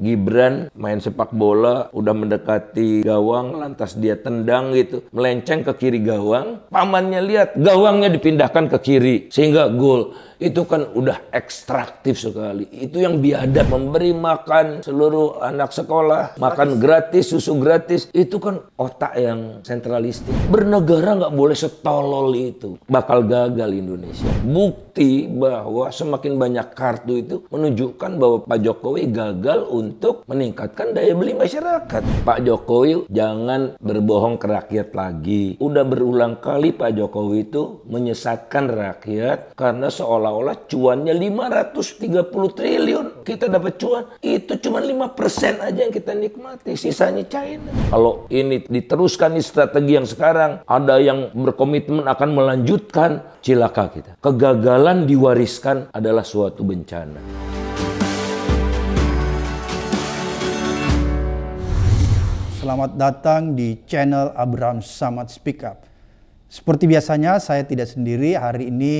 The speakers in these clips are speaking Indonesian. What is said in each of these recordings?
Gibran main sepak bola udah mendekati gawang lantas dia tendang gitu melenceng ke kiri gawang pamannya lihat gawangnya dipindahkan ke kiri sehingga gol itu kan udah ekstraktif sekali. Itu yang biadab memberi makan seluruh anak sekolah, makan gratis, susu gratis. Itu kan otak yang sentralistik. Bernegara nggak boleh setolol itu. Bakal gagal Indonesia. Bukti bahwa semakin banyak kartu itu menunjukkan bahwa Pak Jokowi gagal untuk meningkatkan daya beli masyarakat. Pak Jokowi jangan berbohong ke rakyat lagi. Udah berulang kali Pak Jokowi itu menyesatkan rakyat karena seolah seolah-olah cuannya 530 triliun. Kita dapat cuan, itu cuma 5% aja yang kita nikmati, sisanya China. Kalau ini diteruskan nih strategi yang sekarang, ada yang berkomitmen akan melanjutkan, cilaka kita. Kegagalan diwariskan adalah suatu bencana. Selamat datang di channel Abraham Samad Speak Up. Seperti biasanya, saya tidak sendiri. Hari ini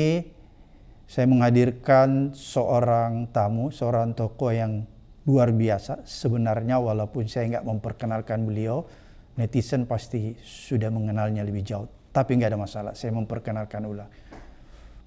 saya menghadirkan seorang tamu, seorang tokoh yang luar biasa. Sebenarnya walaupun saya nggak memperkenalkan beliau, netizen pasti sudah mengenalnya lebih jauh. Tapi nggak ada masalah, saya memperkenalkan ulang.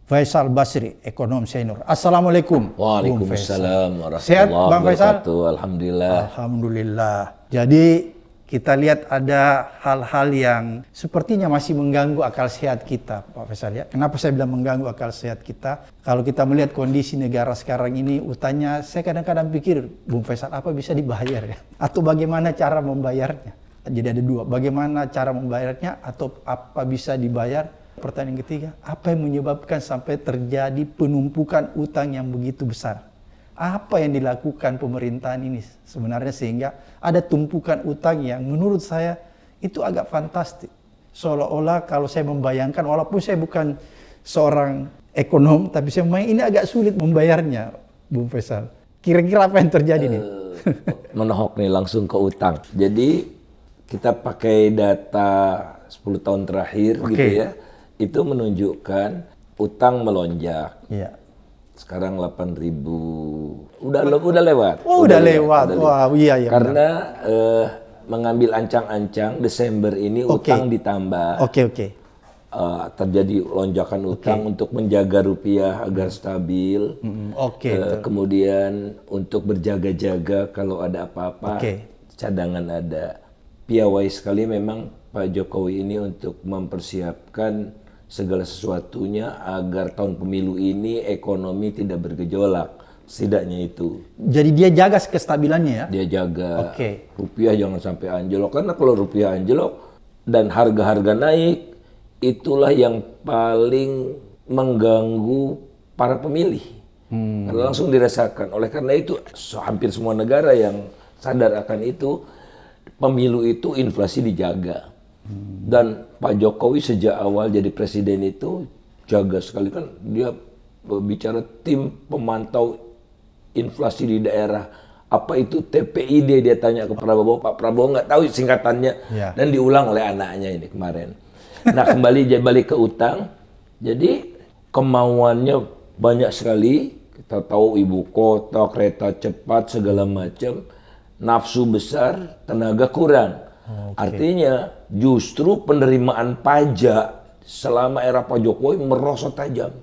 Faisal Basri, ekonom senior. Assalamualaikum. Waalaikumsalam Sehat, Bang Faisal? Alhamdulillah. Alhamdulillah. Jadi kita lihat ada hal-hal yang sepertinya masih mengganggu akal sehat kita, Pak Faisal ya. Kenapa saya bilang mengganggu akal sehat kita? Kalau kita melihat kondisi negara sekarang ini, utangnya saya kadang-kadang pikir, Bung Faisal apa bisa dibayar ya? Atau bagaimana cara membayarnya? Jadi ada dua, bagaimana cara membayarnya atau apa bisa dibayar? Pertanyaan ketiga, apa yang menyebabkan sampai terjadi penumpukan utang yang begitu besar? apa yang dilakukan pemerintahan ini sebenarnya sehingga ada tumpukan utang yang menurut saya itu agak fantastik. Seolah-olah kalau saya membayangkan walaupun saya bukan seorang ekonom tapi saya memang ini agak sulit membayarnya, Bung Faisal. Kira-kira apa yang terjadi uh, nih? Eh, menohok nih langsung ke utang. Jadi kita pakai data 10 tahun terakhir okay. gitu ya. Itu menunjukkan utang melonjak. Yeah sekarang 8 ribu. Udah lo udah lewat. Oh, udah, udah lewat. lewat. Wah, wow, iya iya. Karena uh, mengambil ancang-ancang Desember ini okay. utang ditambah. Oke, okay, oke. Okay. Uh, eh, terjadi lonjakan utang okay. untuk menjaga rupiah agar stabil. Mm Oke. Okay, uh, eh, kemudian untuk berjaga-jaga kalau ada apa-apa, okay. cadangan ada. Piawai sekali memang Pak Jokowi ini untuk mempersiapkan segala sesuatunya agar tahun pemilu ini ekonomi tidak bergejolak setidaknya itu. Jadi dia jaga kestabilannya ya? Dia jaga. Oke. Okay. Rupiah jangan sampai anjlok karena kalau rupiah anjlok dan harga-harga naik itulah yang paling mengganggu para pemilih. Hmm. Karena langsung dirasakan. Oleh karena itu hampir semua negara yang sadar akan itu pemilu itu inflasi dijaga. Dan Pak Jokowi sejak awal jadi presiden itu jaga sekali kan dia bicara tim pemantau inflasi di daerah apa itu TPID dia tanya ke Prabowo Pak Prabowo nggak tahu singkatannya ya. dan diulang oleh anaknya ini kemarin nah kembali jadi balik ke utang jadi kemauannya banyak sekali kita tahu ibu kota kereta cepat segala macam nafsu besar tenaga kurang okay. artinya justru penerimaan pajak selama era Pak Jokowi merosot tajam.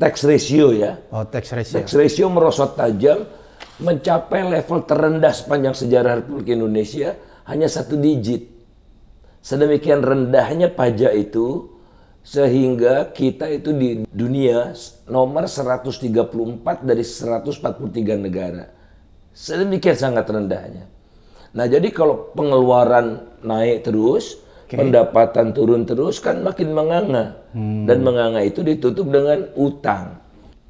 Tax ratio ya. Oh, tax ratio. Tax ratio merosot tajam, mencapai level terendah sepanjang sejarah Republik Indonesia hanya satu digit. Sedemikian rendahnya pajak itu sehingga kita itu di dunia nomor 134 dari 143 negara. Sedemikian sangat rendahnya. Nah, jadi kalau pengeluaran naik terus, okay. pendapatan turun terus kan makin menganga. Hmm. Dan menganga itu ditutup dengan utang.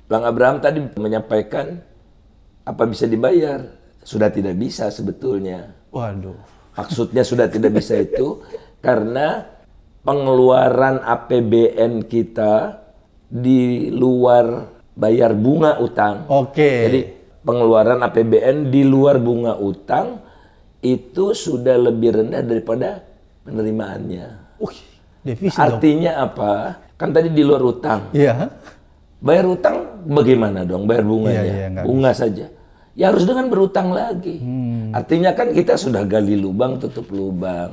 Bang Abraham tadi menyampaikan apa bisa dibayar? Sudah tidak bisa sebetulnya. Waduh. Maksudnya sudah tidak bisa itu karena pengeluaran APBN kita di luar bayar bunga utang. Oke. Okay. Jadi pengeluaran APBN di luar bunga utang itu sudah lebih rendah daripada penerimaannya. Uh, defisit Artinya dong. apa? Kan tadi di luar utang. Iya. Bayar utang bagaimana dong? Bayar bunganya. Iya, ya? iya, Bunga bisa. saja. Ya harus dengan berutang lagi. Hmm. Artinya kan kita sudah gali lubang, tutup lubang.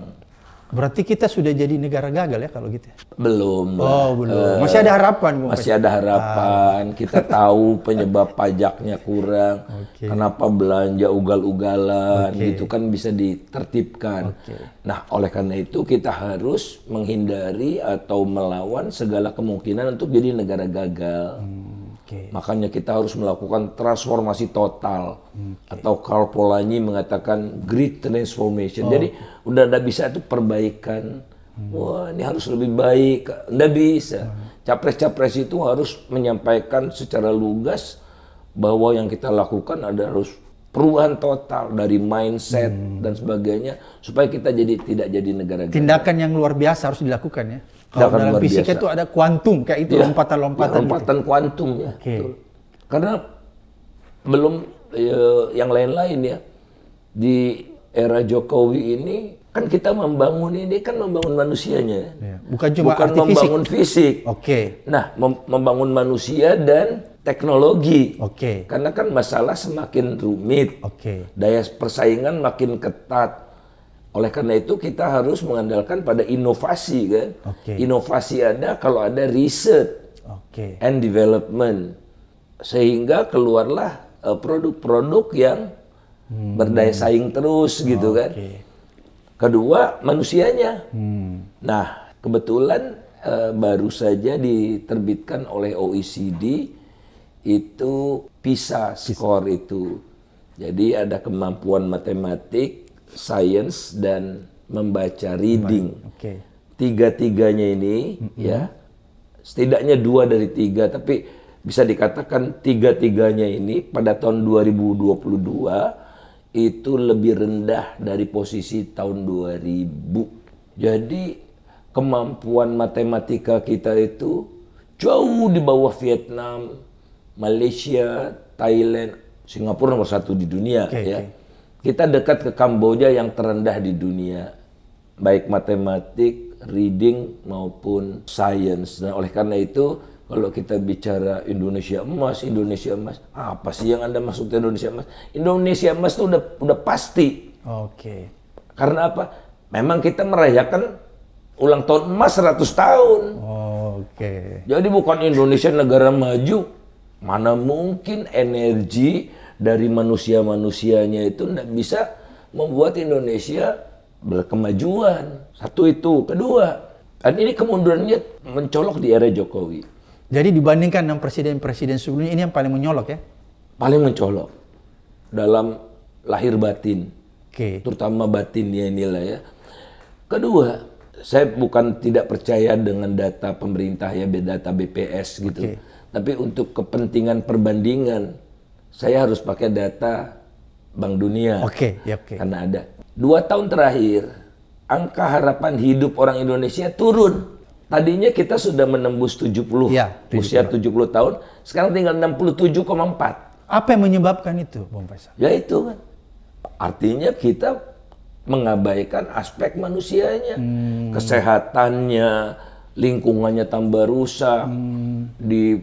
Berarti kita sudah jadi negara gagal ya kalau gitu ya? Belum. Oh, belum. Eh, masih ada harapan. Masih, ada harapan. Ah. Kita tahu penyebab pajaknya kurang. Okay. Kenapa belanja ugal-ugalan okay. Itu kan bisa ditertibkan. Okay. Nah, oleh karena itu kita harus menghindari atau melawan segala kemungkinan untuk jadi negara gagal. Hmm. Okay. Makanya kita harus melakukan transformasi total okay. atau Karl Polanyi mengatakan great transformation. Oh. Jadi udah ada bisa itu perbaikan. Hmm. Wah ini harus lebih baik. Tidak bisa. Hmm. Capres-capres itu harus menyampaikan secara lugas bahwa yang kita lakukan ada harus perubahan total dari mindset hmm. dan sebagainya supaya kita jadi tidak jadi negara. Tindakan yang luar biasa harus dilakukan ya. Kalau dalam luar fisika itu ada kuantum kayak itu iya. lompatan-lompatan. Ya, lompatan gitu. kuantum ya. Okay. Karena belum ya, yang lain-lain ya di era Jokowi ini kan kita membangun ini kan membangun manusianya. Ya. Bukan cuma bukan membangun fisik. Oke. Okay. Nah, mem membangun manusia dan teknologi. Oke. Okay. Karena kan masalah semakin rumit. Oke. Okay. Daya persaingan makin ketat oleh karena itu kita harus mengandalkan pada inovasi kan. Okay. Inovasi ada kalau ada riset okay. and development sehingga keluarlah eh, produk-produk uh, yang hmm. berdaya saing terus gitu okay. kan. Kedua manusianya. Hmm. Nah kebetulan uh, baru saja diterbitkan oleh OECD itu PISA skor itu. Jadi ada kemampuan matematik science dan membaca reading. Okay. Tiga-tiganya ini mm -hmm. ya setidaknya dua dari tiga tapi bisa dikatakan tiga-tiganya ini pada tahun 2022 itu lebih rendah dari posisi tahun 2000. Jadi kemampuan matematika kita itu jauh di bawah Vietnam, Malaysia, Thailand, Singapura nomor satu di dunia okay, ya. Okay kita dekat ke Kamboja yang terendah di dunia, baik matematik, reading maupun science. Nah, oleh karena itu, kalau kita bicara Indonesia emas, Indonesia emas, apa sih yang Anda maksud Indonesia emas? Indonesia emas itu udah udah pasti. Oke. Okay. Karena apa? Memang kita merayakan ulang tahun emas 100 tahun. Oke. Okay. Jadi bukan Indonesia negara maju, mana mungkin energi dari manusia-manusianya itu tidak bisa membuat Indonesia berkemajuan. Satu itu. Kedua, dan ini kemundurannya mencolok di era Jokowi. Jadi dibandingkan dengan presiden-presiden sebelumnya, ini yang paling menyolok ya? Paling mencolok. Dalam lahir batin. Okay. Terutama batinnya inilah ya. Kedua, saya bukan tidak percaya dengan data pemerintah ya, data BPS gitu. Okay. Tapi untuk kepentingan perbandingan, saya harus pakai data Bank Dunia. Oke, okay, ya, oke. Okay. Karena ada. Dua tahun terakhir, angka harapan hidup orang Indonesia turun. Tadinya kita sudah menembus 70, ya, 70. usia 70 tahun, sekarang tinggal 67,4. Apa yang menyebabkan itu, Bung Faisal? Ya itu kan. Artinya kita mengabaikan aspek manusianya, hmm. kesehatannya, lingkungannya tambah rusak, hmm. di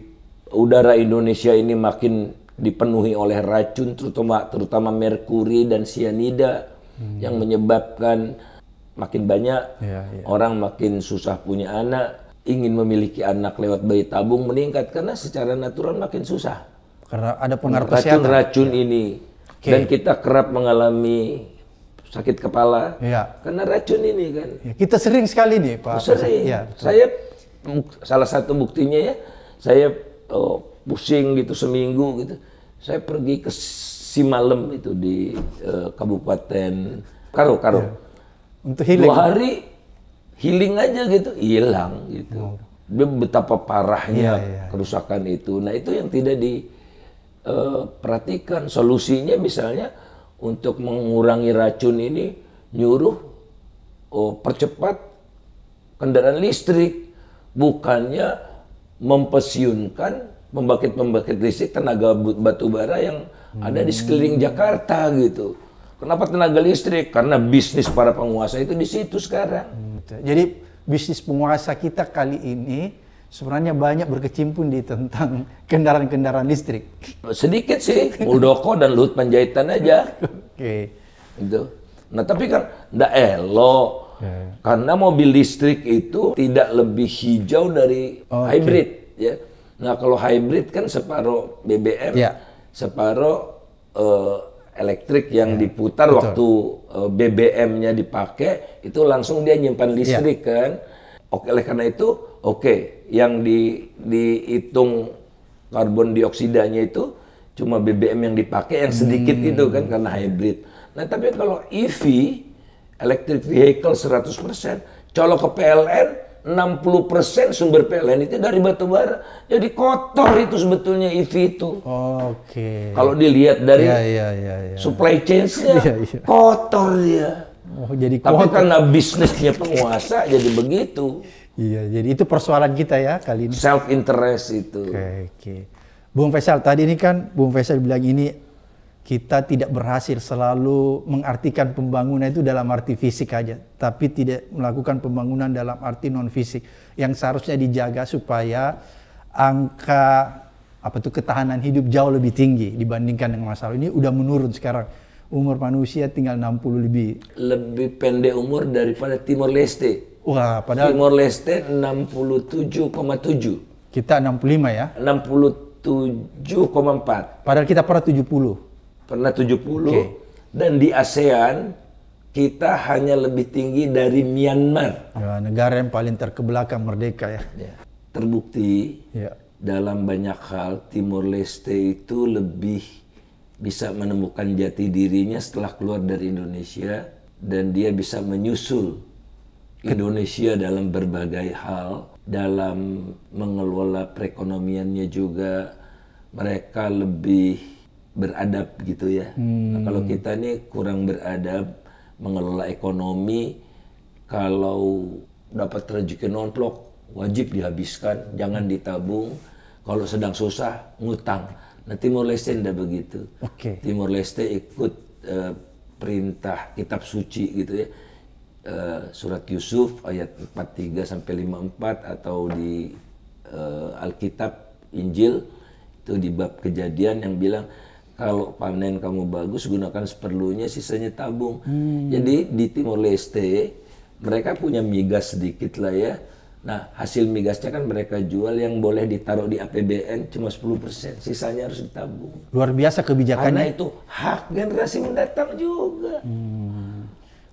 udara Indonesia ini makin dipenuhi oleh racun terutama terutama merkuri dan sianida hmm. yang menyebabkan makin banyak ya, ya. orang makin susah punya anak ingin memiliki anak lewat bayi tabung meningkat karena secara natural makin susah karena ada pengaruh racun kesehatan. racun ya. ini okay. dan kita kerap mengalami sakit kepala ya. karena racun ini kan ya, kita sering sekali nih pak sering ya, saya salah satu buktinya ya saya oh, pusing gitu seminggu gitu. Saya pergi ke si malam itu di uh, Kabupaten Karo Karo. Ya. Untuk healing. Dua hari healing aja gitu, hilang gitu. Oh. Betapa parahnya ya, ya. kerusakan itu. Nah itu yang tidak diperhatikan. Eh, uh, Solusinya misalnya untuk mengurangi racun ini nyuruh oh, percepat kendaraan listrik, bukannya mempensiunkan pembangkit-pembangkit listrik tenaga batu bara yang hmm. ada di sekeliling Jakarta gitu. Kenapa tenaga listrik? Karena bisnis para penguasa itu di situ sekarang. Gitu. Jadi bisnis penguasa kita kali ini sebenarnya banyak berkecimpung di tentang kendaraan-kendaraan listrik. Sedikit sih, Muldoko dan Luhut Panjaitan aja. Oke. Okay. Itu. Nah tapi kan ndak elok. Ya. Karena mobil listrik itu tidak lebih hijau dari okay. hybrid ya Nah kalau hybrid kan separuh BBM, yeah. separuh uh, elektrik yang yeah. diputar Betul. waktu uh, eh, BBM-nya dipakai itu langsung dia nyimpan ya. listrik yeah. kan. Oke, oleh karena itu oke okay, yang di dihitung karbon dioksidanya itu cuma BBM yang dipakai yang sedikit hmm. itu kan karena hybrid. Nah tapi kalau EV electric vehicle 100% colok ke PLN 60% sumber PLN itu dari batu bara. Jadi kotor itu sebetulnya EV itu. Oh, Oke. Okay. Kalau dilihat dari yeah, yeah, yeah, yeah. supply chain-nya yeah, ya. kotor dia. Oh, jadi kotor. Tapi karena bisnisnya penguasa jadi begitu. Iya, jadi itu persoalan kita ya kali ini. Self interest itu. Oke, okay, Okay. Bung Faisal, tadi ini kan Bung Faisal bilang ini kita tidak berhasil selalu mengartikan pembangunan itu dalam arti fisik aja, tapi tidak melakukan pembangunan dalam arti non fisik yang seharusnya dijaga supaya angka apa tuh ketahanan hidup jauh lebih tinggi dibandingkan dengan masa lalu. Ini udah menurun sekarang. Umur manusia tinggal 60 lebih. Lebih pendek umur daripada Timor Leste. Wah, padahal Timor Leste 67,7. Kita 65 ya. 67,4. Padahal kita pernah 70 pernah 70 okay. dan di ASEAN kita hanya lebih tinggi dari Myanmar. Ya, negara yang paling terkebelakang merdeka ya. ya. Terbukti ya. dalam banyak hal Timur Leste itu lebih bisa menemukan jati dirinya setelah keluar dari Indonesia dan dia bisa menyusul Indonesia dalam berbagai hal dalam mengelola perekonomiannya juga mereka lebih beradab gitu ya. Hmm. Nah, kalau hmm. kita ini kurang beradab mengelola ekonomi, kalau dapat rezeki nonplok wajib dihabiskan, jangan ditabung. Kalau sedang susah ngutang. Nah Timur Leste tidak begitu. Okay. Timor Leste ikut uh, perintah kitab suci gitu ya. Uh, surat Yusuf ayat 43 sampai 54 atau di uh, Alkitab Injil itu di bab kejadian yang bilang kalau panen kamu bagus gunakan seperlunya sisanya tabung hmm. jadi di Timor Leste mereka punya migas sedikit lah ya nah hasil migasnya kan mereka jual yang boleh ditaruh di APBN cuma 10% sisanya harus ditabung luar biasa kebijakannya karena itu hak generasi mendatang juga hmm.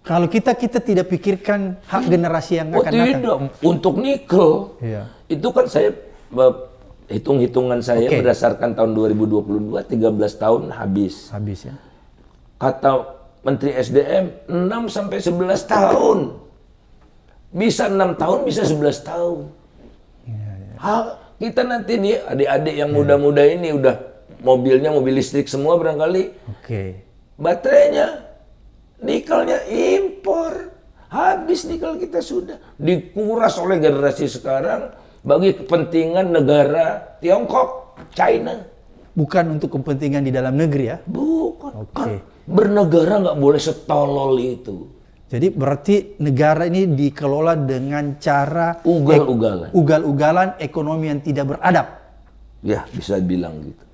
kalau kita kita tidak pikirkan hak hmm. generasi yang oh, akan oh, tidak. datang untuk nikel iya. itu kan saya eh, hitung-hitungan saya okay. berdasarkan tahun 2022 13 tahun habis. Habis ya. Kata Menteri SDM 6 sampai 11 tahun. Bisa 6 tahun, bisa 11 tahun. Yeah, yeah. Hal kita nanti nih adik-adik yang iya. muda-muda yeah. ini udah mobilnya mobil listrik semua barangkali. Oke. Okay. Baterainya nikelnya impor. Habis nikel kita sudah dikuras oleh generasi sekarang bagi kepentingan negara Tiongkok, China. Bukan untuk kepentingan di dalam negeri ya? Bukan. Oke. Okay. bernegara nggak boleh setolol itu. Jadi berarti negara ini dikelola dengan cara ugal-ugalan. Ugal-ugalan ekonomi yang tidak beradab. Ya, bisa bilang gitu.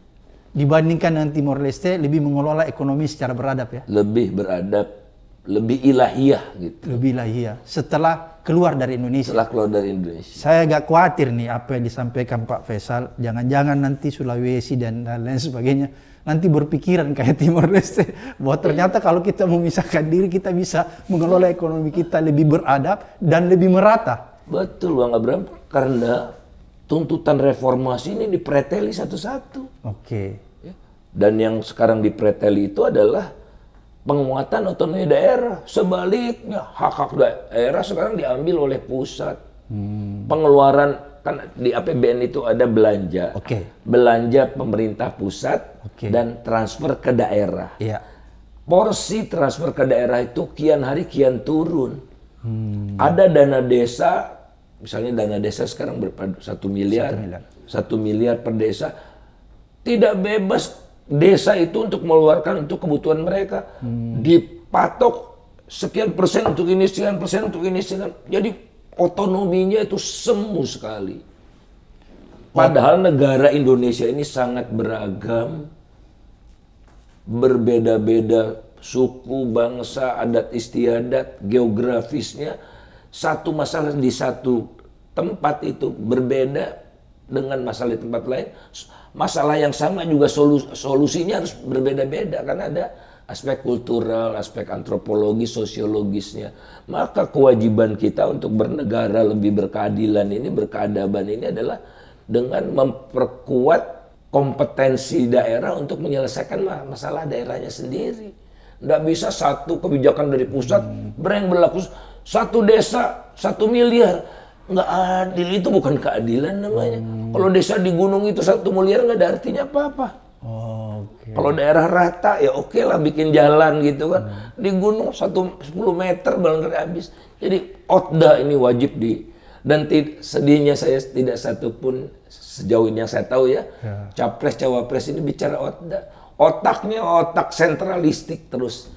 Dibandingkan dengan Timor Leste lebih mengelola ekonomi secara beradab ya. Lebih beradab lebih ilahiyah gitu. Lebih ilahiyah. Setelah keluar dari Indonesia. Setelah keluar dari Indonesia. Saya agak khawatir nih apa yang disampaikan Pak Faisal. Jangan-jangan nanti Sulawesi dan lain sebagainya nanti berpikiran kayak Timor Leste bahwa ternyata kalau kita memisahkan diri kita bisa mengelola ekonomi kita lebih beradab dan lebih merata. Betul Bang Abram, karena tuntutan reformasi ini dipreteli satu-satu. Oke. Okay. Ya. Dan yang sekarang dipreteli itu adalah penguatan otonomi daerah. Sebaliknya hak-hak daerah sekarang diambil oleh pusat. Hmm. Pengeluaran kan di APBN itu ada belanja. Okay. Belanja pemerintah pusat okay. dan transfer ke daerah. Yeah. Porsi transfer ke daerah itu kian hari kian turun. Hmm. Ada dana desa, misalnya dana desa sekarang berapa? Satu miliar. Satu miliar, Satu miliar per desa. Tidak bebas desa itu untuk meluarkan untuk kebutuhan mereka hmm. dipatok sekian persen untuk ini sekian persen untuk ini sekian jadi otonominya itu semu sekali padahal negara Indonesia ini sangat beragam berbeda-beda suku bangsa adat istiadat geografisnya satu masalah di satu tempat itu berbeda dengan masalah di tempat lain masalah yang sama juga solu solusinya harus berbeda-beda karena ada aspek kultural, aspek antropologi, sosiologisnya. Maka kewajiban kita untuk bernegara lebih berkeadilan ini, berkeadaban ini adalah dengan memperkuat kompetensi daerah untuk menyelesaikan masalah daerahnya sendiri. Tidak bisa satu kebijakan dari pusat, breng berlaku satu desa, satu miliar nggak adil itu bukan keadilan namanya. Hmm. Kalau desa di gunung itu satu miliar nggak ada artinya apa-apa. Oh, okay. Kalau daerah rata ya oke okay lah bikin jalan gitu kan. Hmm. Di gunung satu sepuluh meter belum habis. Jadi otda ini wajib di dan sedihnya saya tidak satupun sejauh ini yang saya tahu ya, ya. capres cawapres ini bicara otda otaknya otak sentralistik terus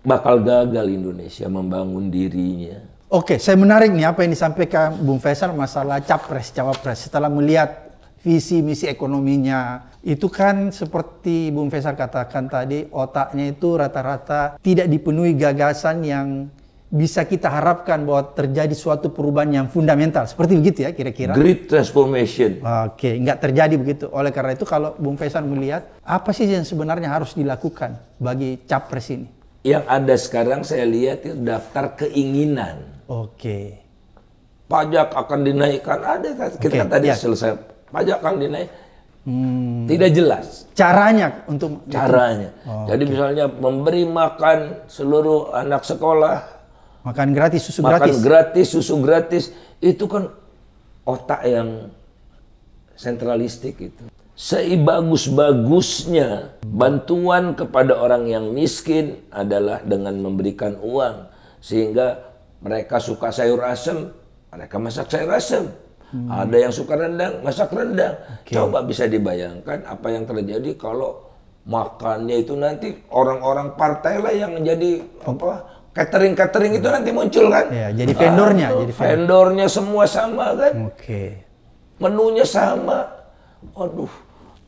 bakal gagal Indonesia membangun dirinya Oke, saya menarik nih apa yang disampaikan Bung Faisal masalah capres cawapres setelah melihat visi misi ekonominya itu kan seperti Bung Faisal katakan tadi otaknya itu rata-rata tidak dipenuhi gagasan yang bisa kita harapkan bahwa terjadi suatu perubahan yang fundamental seperti begitu ya kira-kira great transformation oke nggak terjadi begitu oleh karena itu kalau Bung Faisal melihat apa sih yang sebenarnya harus dilakukan bagi capres ini yang ada sekarang saya lihat itu daftar keinginan. Oke. Okay. Pajak akan dinaikkan ada kan? kita okay. Kan tadi ya. selesai pajak akan dinaik. Hmm. Tidak jelas. Caranya untuk caranya. Oh, Jadi okay. misalnya memberi makan seluruh anak sekolah makan gratis susu makan gratis. Makan gratis susu gratis itu kan otak yang sentralistik itu. Seibagus-bagusnya bantuan kepada orang yang miskin adalah dengan memberikan uang sehingga mereka suka sayur asem, mereka masak sayur asem. Hmm. Ada yang suka rendang, masak rendang. Okay. Coba bisa dibayangkan apa yang terjadi kalau makannya itu nanti orang-orang partai lah yang jadi apa catering catering itu nanti muncul kan? Ya, jadi vendornya, Aduh, jadi vendornya semua sama kan? Oke. Okay. Menunya sama. Aduh,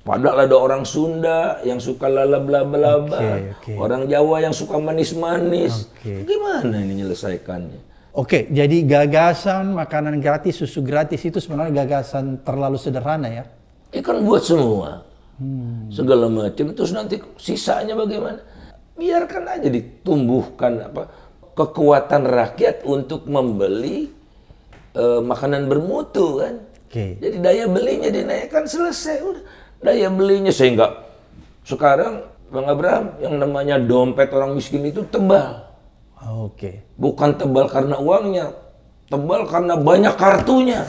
Padahal ada orang Sunda yang suka lala bla bla okay, okay. orang Jawa yang suka manis-manis. Okay. Gimana ini menyelesaikannya? Oke, okay, jadi gagasan makanan gratis, susu gratis itu sebenarnya gagasan terlalu sederhana ya? kan buat semua, hmm. segala macam. Terus nanti sisanya bagaimana? Biarkan aja ditumbuhkan apa kekuatan rakyat untuk membeli e, makanan bermutu kan. Okay. Jadi daya belinya dinaikkan selesai udah daya belinya sehingga sekarang Bang Abraham yang namanya dompet orang miskin itu tebal. Ah, oke. Okay. Bukan tebal karena uangnya, tebal karena banyak kartunya.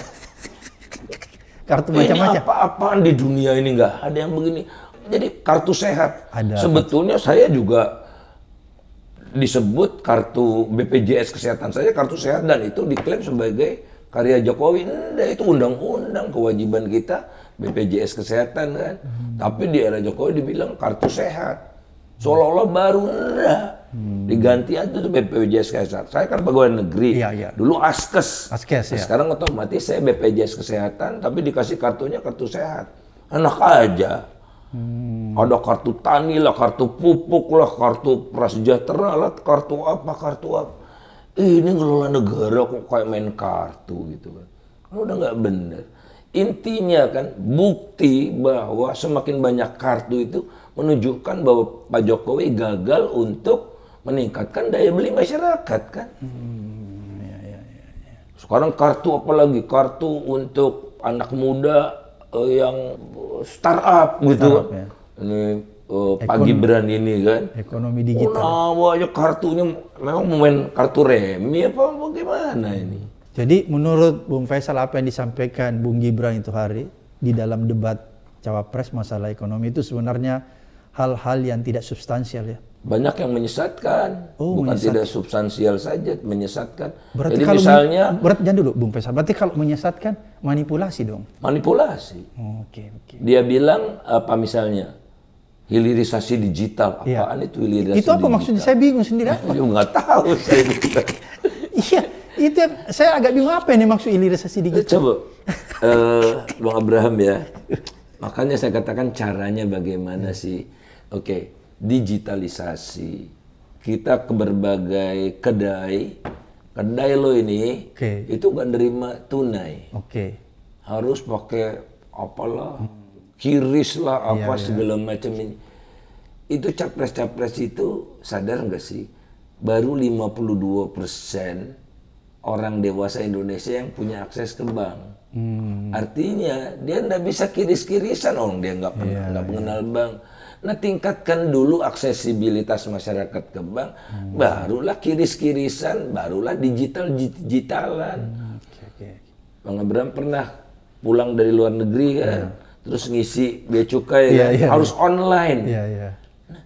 Kartu macam-macam. Apa-apaan di dunia ini nggak ada yang begini. Jadi kartu sehat. Ada. Sebetulnya saya juga disebut kartu BPJS kesehatan saya kartu sehat dan itu diklaim sebagai karya Jokowi. Nah, itu undang-undang kewajiban kita BPJS kesehatan kan. Hmm. Tapi di era Jokowi dibilang kartu sehat. Seolah-olah baru enggak. Hmm. Diganti aja tuh BPJS kesehatan. Saya kan pegawai negeri. Iya, iya. Dulu Askes. Askes nah, ya. Sekarang otomatis saya BPJS kesehatan tapi dikasih kartunya kartu sehat. Enak aja. Hmm. Ada kartu tani lah, kartu pupuk lah, kartu prasejahtera lah, kartu apa, kartu apa. ini ngelola negara kok kayak main kartu gitu kan. kan udah nggak bener. Intinya kan bukti bahwa semakin banyak kartu itu menunjukkan bahwa Pak Jokowi gagal untuk meningkatkan daya beli masyarakat kan. Hmm, ya, ya, ya. ya. Sekarang kartu apalagi Kartu untuk anak muda uh, yang startup gitu. up, ya. Ini uh, eh, pagi berani ini kan. Ekonomi digital. Oh, nah, aja kartunya memang main kartu remi apa bagaimana ini? Jadi menurut Bung Faisal apa yang disampaikan Bung Gibran itu hari di dalam debat cawapres masalah ekonomi itu sebenarnya hal-hal yang tidak substansial ya. Banyak yang menyesatkan, oh, bukan menyesatkan. tidak substansial saja menyesatkan. Berarti Jadi kalau misalnya berat jangan dulu Bung Faisal. Berarti kalau menyesatkan manipulasi dong. Manipulasi. Oke, oh, oke. Okay, okay. Dia bilang apa misalnya? hilirisasi digital iya. apaan ya. itu hilirisasi itu apa digital? maksudnya saya bingung sendiri apa? Juga nggak tahu saya. Iya, itu saya agak bingung apa ini maksud ilirisasi digital. Eh, coba, uh, Bang Abraham ya. Makanya saya katakan caranya bagaimana hmm. sih. Oke, okay, digitalisasi. Kita ke berbagai kedai. Kedai lo ini, okay. itu nggak nerima tunai. Oke. Okay. Harus pakai apalah, kiris lah, iya, apa yeah, segala macam ini. Itu capres-capres itu sadar nggak sih? Baru 52 persen orang dewasa Indonesia yang punya akses ke bank. Hmm. Artinya dia nggak bisa kiris-kirisan orang oh, dia nggak pernah iya, nggak yeah, mengenal bank. Nah tingkatkan dulu aksesibilitas masyarakat ke bank, hmm. barulah kiris-kirisan, barulah digital digitalan. Hmm. Okay, okay. Bang Abraham pernah pulang dari luar negeri kan, ya, yeah. terus ngisi bea cukai yeah, kan? yeah, harus yeah. online. Yeah, yeah. Nah,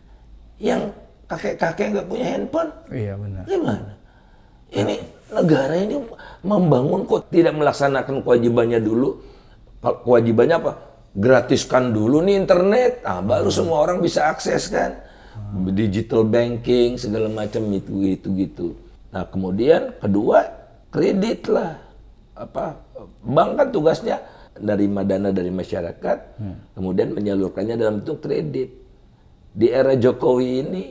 yang kakek-kakek nggak punya handphone, yeah, benar. Gimana? Ini negara ini membangun kok tidak melaksanakan kewajibannya dulu. Kewajibannya apa? Gratiskan dulu nih internet, ah baru hmm. semua orang bisa akses kan. Hmm. Digital banking segala macam itu gitu gitu. Nah, kemudian kedua, kredit lah. Apa bank kan tugasnya dari madana dari masyarakat, hmm. kemudian menyalurkannya dalam bentuk kredit. Di era Jokowi ini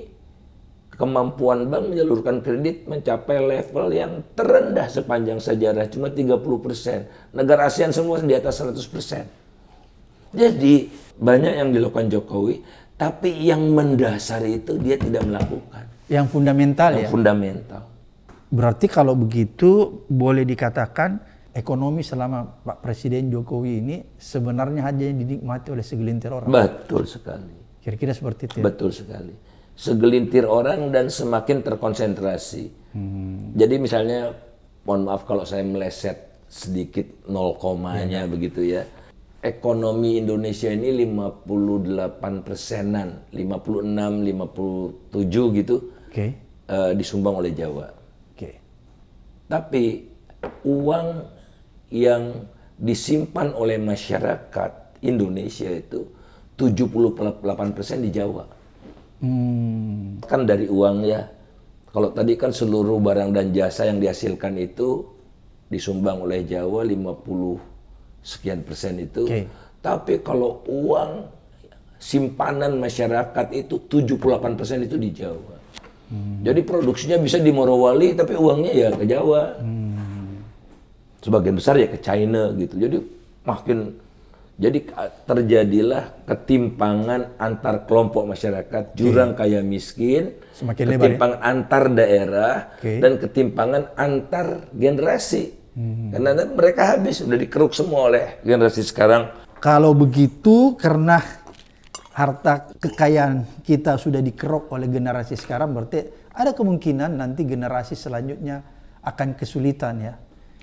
kemampuan bank menyalurkan kredit mencapai level yang terendah sepanjang sejarah, cuma 30 persen. Negara ASEAN semua di atas 100 persen. Jadi banyak yang dilakukan Jokowi, tapi yang mendasari itu dia tidak melakukan. Yang fundamental yang ya? fundamental. Berarti kalau begitu boleh dikatakan ekonomi selama Pak Presiden Jokowi ini sebenarnya hanya dinikmati oleh segelintir orang. Betul sekali. Kira-kira seperti itu. Ya? Betul sekali segelintir orang dan semakin terkonsentrasi. Hmm. Jadi misalnya, mohon maaf kalau saya meleset sedikit nol komanya hmm. begitu ya. Ekonomi Indonesia ini 58 persenan, 56, 57 gitu okay. uh, eh, disumbang oleh Jawa. Okay. Tapi uang yang disimpan oleh masyarakat Indonesia itu 78 persen di Jawa. Hmm. Kan dari uang ya Kalau tadi kan seluruh barang dan jasa yang dihasilkan itu disumbang oleh Jawa 50 sekian persen itu. Okay. Tapi kalau uang simpanan masyarakat itu 78 persen itu di Jawa. Hmm. Jadi produksinya bisa di Morowali tapi uangnya ya ke Jawa. Hmm. Sebagian besar ya ke China gitu. Jadi makin jadi terjadilah ketimpangan antar kelompok masyarakat, jurang okay. kaya miskin, Semakin ketimpangan lebar, ya? antar daerah okay. dan ketimpangan antar generasi. Hmm. Karena kan mereka habis sudah dikeruk semua oleh generasi sekarang. Kalau begitu karena harta kekayaan kita sudah dikeruk oleh generasi sekarang berarti ada kemungkinan nanti generasi selanjutnya akan kesulitan ya.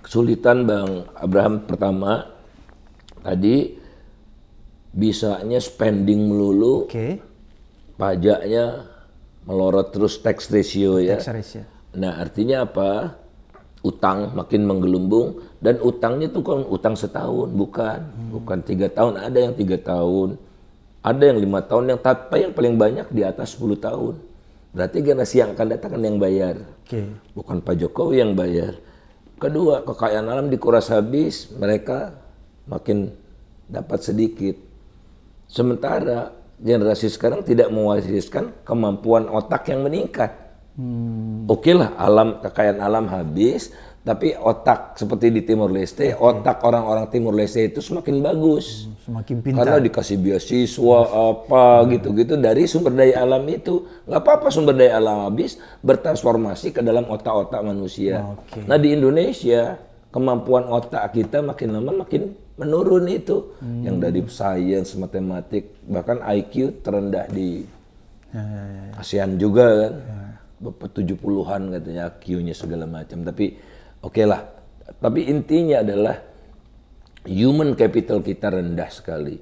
Kesulitan Bang Abraham pertama tadi bisanya spending melulu, okay. pajaknya melorot terus tax ratio ya. ratio. Nah artinya apa? Utang makin menggelembung dan utangnya tuh kan utang setahun bukan hmm. bukan tiga tahun ada yang tiga tahun ada yang lima tahun yang tapi yang paling banyak di atas 10 tahun berarti generasi yang akan datang kan yang bayar okay. bukan Pak Jokowi yang bayar kedua kekayaan alam dikuras habis mereka makin dapat sedikit Sementara generasi sekarang tidak mewariskan kemampuan otak yang meningkat. Hmm. Oke okay lah, alam kekayaan alam habis, tapi otak seperti di Timur Leste, okay. otak orang-orang Timur Leste itu semakin bagus, hmm, semakin pintar. Karena dikasih beasiswa apa hmm. gitu-gitu dari sumber daya alam itu. Gak apa-apa sumber daya alam habis bertransformasi ke dalam otak-otak manusia. Okay. Nah di Indonesia kemampuan otak kita makin lama makin menurun itu hmm. yang dari sains matematik bahkan IQ terendah di ya, ya, ya, ASEAN juga kan tujuh tujuh puluhan katanya IQ-nya segala macam tapi oke okay lah tapi intinya adalah human capital kita rendah sekali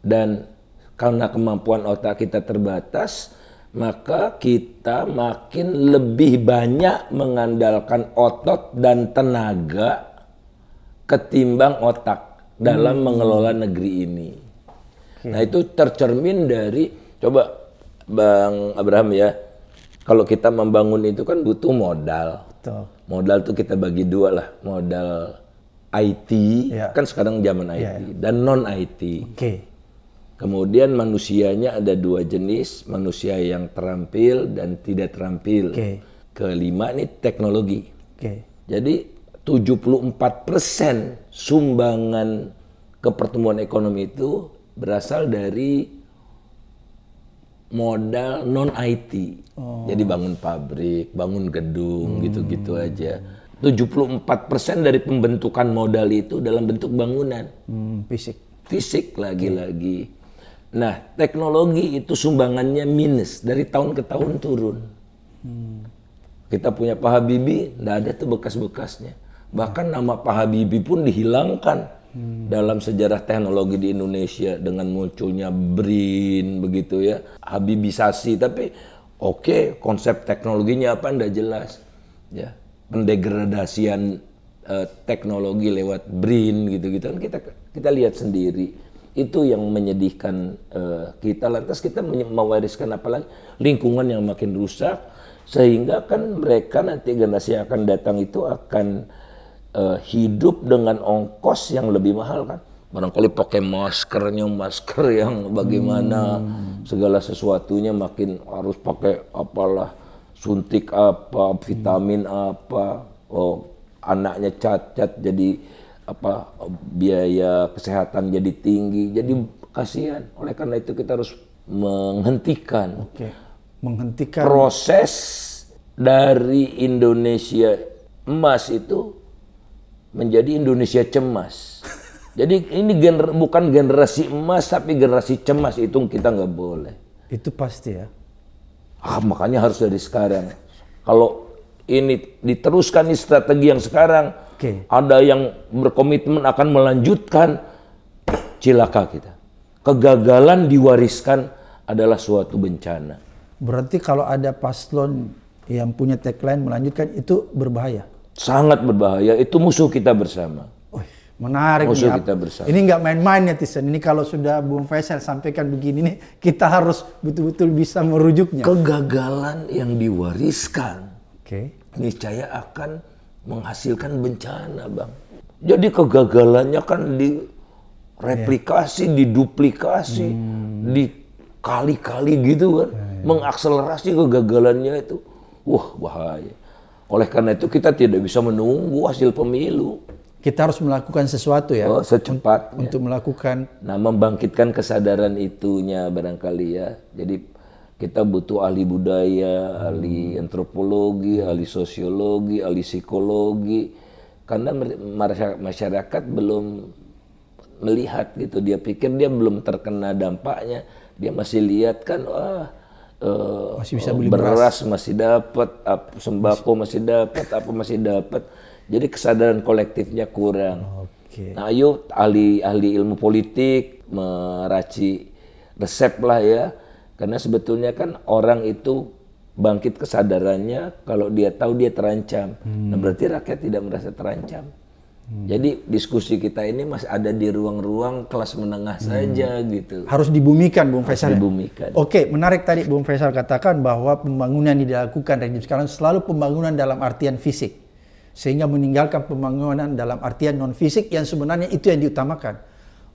dan karena kemampuan otak kita terbatas maka kita makin lebih banyak mengandalkan otot dan tenaga ketimbang otak dalam hmm. mengelola negeri ini. Okay. Nah itu tercermin dari coba Bang Abraham ya, kalau kita membangun itu kan butuh modal. Betul. Modal tuh kita bagi dua lah, modal IT ya. kan sekarang zaman IT ya, ya. dan non IT. Okay. Kemudian manusianya ada dua jenis, manusia yang terampil dan tidak terampil. Okay. Kelima ini teknologi. Okay. Jadi 74% sumbangan ke pertumbuhan ekonomi itu berasal dari modal non IT. Oh. Jadi bangun pabrik, bangun gedung, hmm. gitu-gitu hmm. aja. 74% dari pembentukan modal itu dalam bentuk bangunan. Hmm, fisik. Fisik lagi-lagi. Nah, teknologi itu sumbangannya minus dari tahun ke tahun turun. Hmm. Kita punya Pak Habibie, nggak ada tuh bekas-bekasnya Bahkan nama Pak Habibie pun dihilangkan hmm. dalam sejarah teknologi di Indonesia dengan munculnya BRIN begitu ya, Habibisasi. Tapi oke, okay, konsep teknologinya apa Anda jelas. Ya, pendegradasian eh, teknologi lewat BRIN gitu-gitu kan kita kita lihat sendiri itu yang menyedihkan uh, kita lantas kita mewariskan apalagi lingkungan yang makin rusak sehingga kan mereka nanti generasi yang akan datang itu akan uh, hidup dengan ongkos yang lebih mahal kan barangkali pakai maskernya masker yang bagaimana hmm. segala sesuatunya makin harus pakai apalah suntik apa vitamin hmm. apa oh anaknya cacat jadi apa biaya kesehatan jadi tinggi jadi hmm. kasihan oleh karena itu kita harus menghentikan Oke. menghentikan proses dari Indonesia emas itu menjadi Indonesia cemas. Jadi ini gener bukan generasi emas tapi generasi cemas itu kita nggak boleh. Itu pasti ya. Ah, makanya harus dari sekarang. Kalau ini diteruskan ini strategi yang sekarang, okay. ada yang berkomitmen akan melanjutkan, cilaka kita. Kegagalan diwariskan adalah suatu bencana. Berarti kalau ada paslon yang punya tagline melanjutkan itu berbahaya sangat berbahaya. Itu musuh kita bersama. Oh, menarik musuh nih. kita bersama. Ini nggak main-main netizen. Ini kalau sudah Bung Faisal sampaikan begini nih, kita harus betul-betul bisa merujuknya. Kegagalan yang diwariskan, okay. niscaya akan menghasilkan bencana, bang. Jadi kegagalannya kan direplikasi, yeah. diduplikasi, hmm. dikali-kali gitu kan, yeah, yeah. mengakselerasi kegagalannya itu. Wah bahaya. Oleh karena itu kita tidak bisa menunggu hasil pemilu. Kita harus melakukan sesuatu ya. Oh, secepat. Un untuk melakukan. Nah membangkitkan kesadaran itunya barangkali ya. Jadi kita butuh ahli budaya, ahli antropologi, ahli sosiologi, ahli psikologi. Karena masyarakat belum melihat gitu, dia pikir dia belum terkena dampaknya, dia masih lihat kan, wah uh, masih bisa beli beras, beras masih dapat, sembako masih, masih dapat, apa masih dapat. Jadi kesadaran kolektifnya kurang. Okay. Nah, ayo ahli-ahli ilmu politik meraci resep lah ya. Karena sebetulnya kan orang itu bangkit kesadarannya kalau dia tahu dia terancam. Nah, hmm. Nah, berarti rakyat tidak merasa terancam. Hmm. Jadi diskusi kita ini masih ada di ruang-ruang kelas menengah hmm. saja gitu. Harus dibumikan, Bung Faisal. Harus ya? dibumikan. Oke, menarik tadi Bung Faisal katakan bahwa pembangunan yang dilakukan rejim sekarang selalu pembangunan dalam artian fisik. Sehingga meninggalkan pembangunan dalam artian non fisik yang sebenarnya itu yang diutamakan.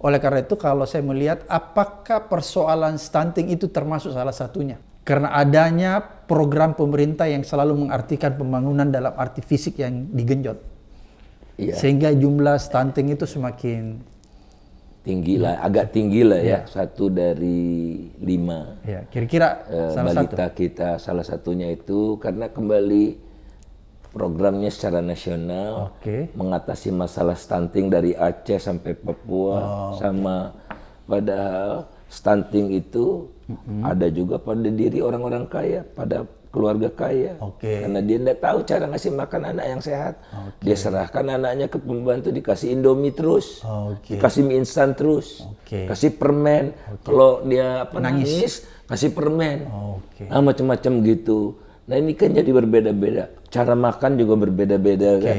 Oleh karena itu kalau saya melihat apakah persoalan stunting itu termasuk salah satunya? Karena adanya program pemerintah yang selalu mengartikan pembangunan dalam arti fisik yang digenjot. Iya. sehingga jumlah stunting itu semakin tinggi lah, agak tinggi lah ya, ya. satu dari lima. Iya, kira-kira uh, salah balita satu. kita salah satunya itu karena kembali programnya secara nasional okay. mengatasi masalah stunting dari Aceh sampai Papua oh, sama okay. padahal stunting itu mm -hmm. ada juga pada diri orang-orang kaya pada keluarga kaya. Okay. Karena dia tidak tahu cara ngasih makan anak yang sehat. Okay. Dia serahkan anaknya ke pembantu dikasih Indomie terus, okay. kasih mie instan terus, okay. kasih permen. Okay. Kalau dia apa, nangis. kasih permen. Okay. Nah, macam-macam gitu. Nah ini kan jadi berbeda-beda. Cara makan juga berbeda-beda okay. kan.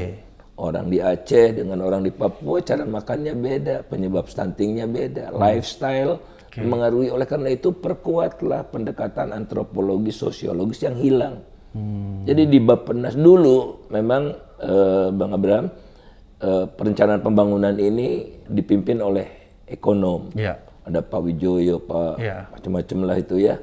Orang di Aceh dengan orang di Papua cara makannya beda, penyebab stuntingnya beda, hmm. lifestyle okay. mengaruhi. Oleh karena itu perkuatlah pendekatan antropologi sosiologis yang hilang. Hmm. Jadi di Bappenas dulu memang uh, Bang Abraham uh, perencanaan pembangunan ini dipimpin oleh ekonom. Yeah. Ada Pak Wijoyo, Pak yeah. macam-macam lah itu ya.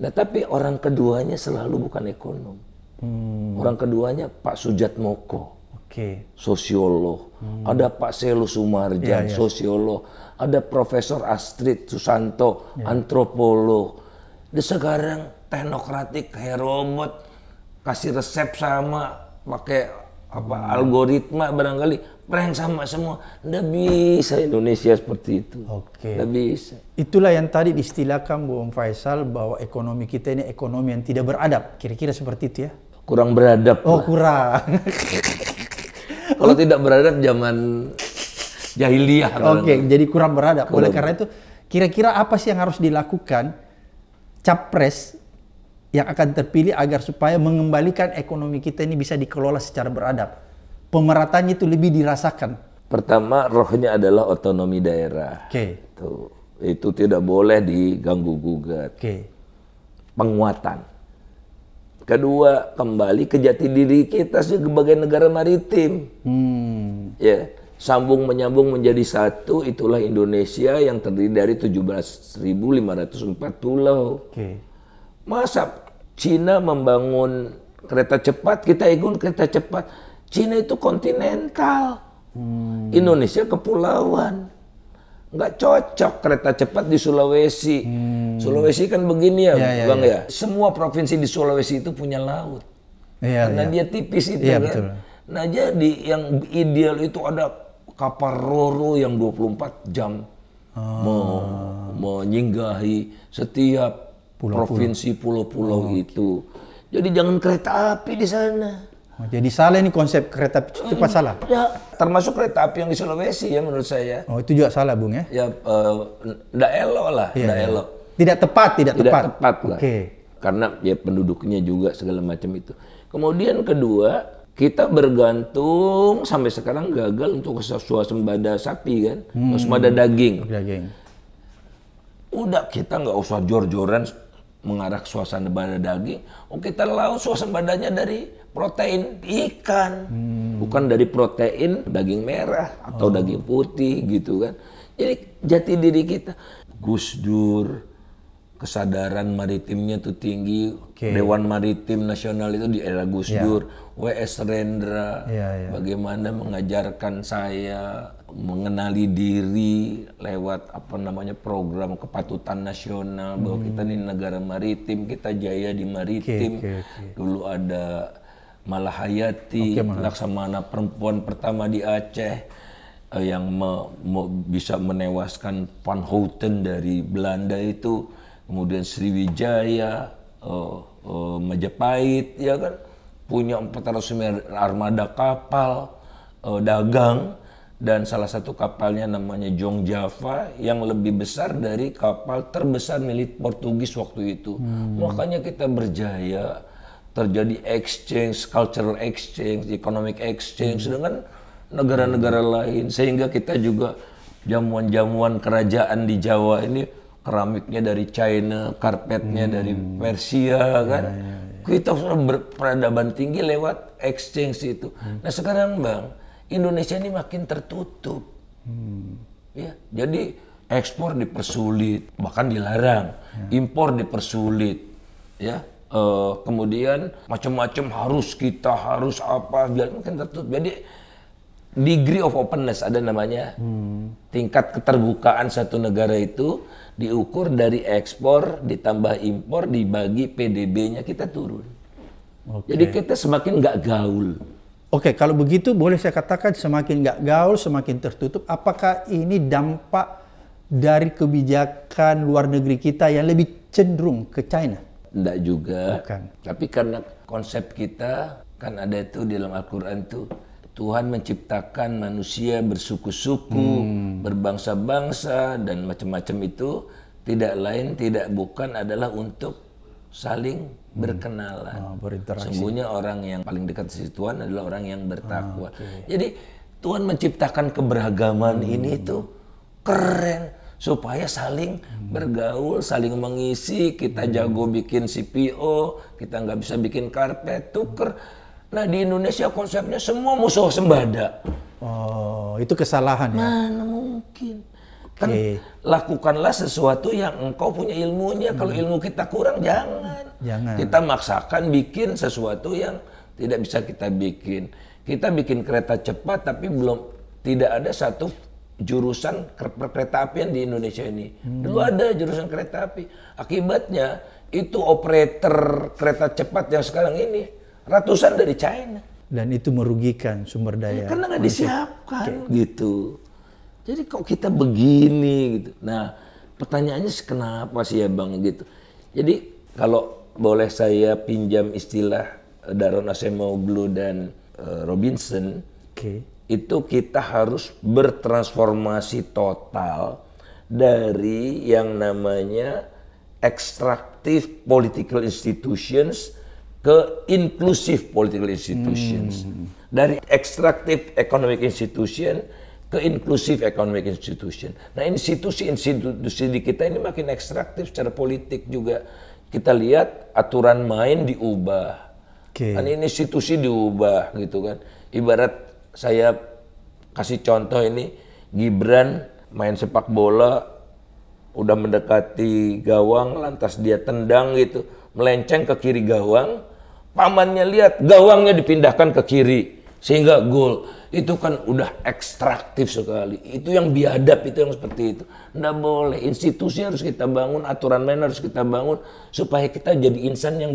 Nah tapi orang keduanya selalu bukan ekonom. Hmm. Orang keduanya Pak Sujat Moko. Okay. Sosiolog. Hmm. Ada Pak Selu Sumarjan, yeah, yeah. sosiolog ada Profesor Astrid Susanto, yeah. antropolog. Di sekarang teknokratik, kayak robot, kasih resep sama, pakai apa hmm. algoritma barangkali, prank sama semua. Nggak bisa Indonesia seperti itu. Oke. Okay. bisa. Itulah yang tadi diistilahkan Bu Faisal bahwa ekonomi kita ini ekonomi yang tidak beradab. Kira-kira seperti itu ya? Kurang beradab. Oh, lah. kurang. Kalau tidak beradab zaman jahiliyah. Oke, okay, jadi kurang beradab. Kurang. Oleh karena itu, kira-kira apa sih yang harus dilakukan capres yang akan terpilih agar supaya mengembalikan ekonomi kita ini bisa dikelola secara beradab? pemeratannya itu lebih dirasakan. Pertama, rohnya adalah otonomi daerah. Oke. Okay. Itu tidak boleh diganggu gugat. Oke. Okay. Penguatan. Kedua, kembali ke jati diri kita sebagai negara maritim. Hmm. Ya. Yeah sambung menyambung menjadi satu itulah Indonesia yang terdiri dari 17.540 pulau. Okay. Masa Cina membangun kereta cepat, kita ikut kereta cepat. Cina itu kontinental. Hmm. Indonesia kepulauan. Nggak cocok kereta cepat di Sulawesi. Hmm. Sulawesi kan begini ya, ya, ya Bang ya. ya. Semua provinsi di Sulawesi itu punya laut. Iya, Karena ya. dia tipis itu ya, kan. Betul. Nah, jadi yang ideal itu ada kapal roro yang 24 jam ah. menyinggahi setiap pulau, provinsi pulau-pulau oh. itu. Jadi jangan kereta api di sana. Oh, jadi salah ini konsep kereta api cepat hmm, salah. Ya, termasuk kereta api yang di Sulawesi ya menurut saya. Oh itu juga salah bung ya? Ya, tidak eh, uh, elok lah, tidak iya, ya, elok. Tidak tepat, tidak, tidak tepat. tepat Oke. Okay. Lah. Karena ya penduduknya juga segala macam itu. Kemudian kedua, kita bergantung sampai sekarang gagal untuk suasembada sapi kan, hmm. suasembada daging. daging. Udah kita nggak usah jor-joran mengarah ke badan daging. Oh kita laut suasembadanya dari protein ikan, hmm. bukan dari protein daging merah atau oh. daging putih gitu kan. Jadi jati diri kita, Gus Dur, kesadaran maritimnya tuh tinggi. Okay. Dewan Maritim Nasional itu di era Gus yeah. WS Rendra, ya, ya. bagaimana mengajarkan saya mengenali diri lewat apa namanya program kepatutan nasional hmm. bahwa kita ini negara maritim, kita jaya di maritim. Okay, okay, okay. Dulu ada Malahayati, okay, laksamana perempuan pertama di Aceh eh, yang me, me, bisa menewaskan Van Houten dari Belanda itu, kemudian Sriwijaya, eh, eh, Majapahit, ya kan punya 400 armada kapal e, dagang dan salah satu kapalnya namanya Jong Java yang lebih besar dari kapal terbesar milik Portugis waktu itu. Hmm. Makanya kita berjaya terjadi exchange, cultural exchange, economic exchange hmm. dengan negara-negara lain sehingga kita juga jamuan-jamuan kerajaan di Jawa ini keramiknya dari China, karpetnya hmm. dari Persia kan. ya, ya. ya kita berperadaban tinggi lewat exchange itu. Hmm. Nah sekarang bang, Indonesia ini makin tertutup. Hmm. Ya, jadi ekspor dipersulit, bahkan dilarang, hmm. impor dipersulit, ya. Uh, kemudian macam-macam harus kita harus apa biar makin tertutup. Jadi degree of openness ada namanya hmm. tingkat keterbukaan satu negara itu diukur dari ekspor ditambah impor dibagi PDB-nya kita turun. Okay. Jadi kita semakin nggak gaul. Oke, okay, kalau begitu boleh saya katakan semakin nggak gaul, semakin tertutup. Apakah ini dampak dari kebijakan luar negeri kita yang lebih cenderung ke China? Tidak juga. Bukan. Tapi karena konsep kita kan ada itu di dalam Al-Quran tuh Tuhan menciptakan manusia bersuku-suku, hmm. berbangsa-bangsa dan macam-macam itu tidak lain tidak bukan adalah untuk saling hmm. berkenalan. Oh, berinteraksi. Sungguhnya orang yang paling dekat sisi Tuhan adalah orang yang bertakwa. Oh, ah, okay. Jadi Tuhan menciptakan keberagaman hmm. ini itu keren supaya saling hmm. bergaul, saling mengisi, kita hmm. jago bikin CPO, kita nggak bisa bikin karpet, tuker. Nah di Indonesia konsepnya semua musuh sembada. Oh, itu kesalahan ya? Mana mungkin. Kan yeah. Iya. lakukanlah sesuatu yang engkau punya ilmunya. Hmm. Kalau ilmu kita kurang jangan. Jangan. Kita maksakan bikin sesuatu yang tidak bisa kita bikin. Kita bikin kereta cepat tapi belum tidak ada satu jurusan kereta yang di Indonesia ini. Hmm. Dulu ada jurusan kereta api. Akibatnya itu operator kereta cepat yang sekarang ini ratusan dari China. Dan itu merugikan sumber daya. Ya, karena nggak disiapkan gitu. Jadi kok kita begini gitu. Nah, pertanyaannya kenapa sih ya Bang gitu. Jadi kalau boleh saya pinjam istilah eh, Daron Acemoglu dan uh, Robinson, okay. itu kita harus bertransformasi total dari yang namanya extractive political institutions ke inclusive political institutions. Hmm. Dari extractive economic institution ke inclusive economic institution. Nah institusi-institusi di kita ini makin ekstraktif secara politik juga. Kita lihat aturan main diubah. Okay. Kan ini institusi diubah gitu kan. Ibarat saya kasih contoh ini Gibran main sepak bola udah mendekati gawang lantas dia tendang gitu melenceng ke kiri gawang pamannya lihat gawangnya dipindahkan ke kiri sehingga gol itu kan udah ekstraktif sekali itu yang biadab itu yang seperti itu ndak boleh institusi harus kita bangun aturan main harus kita bangun supaya kita jadi insan yang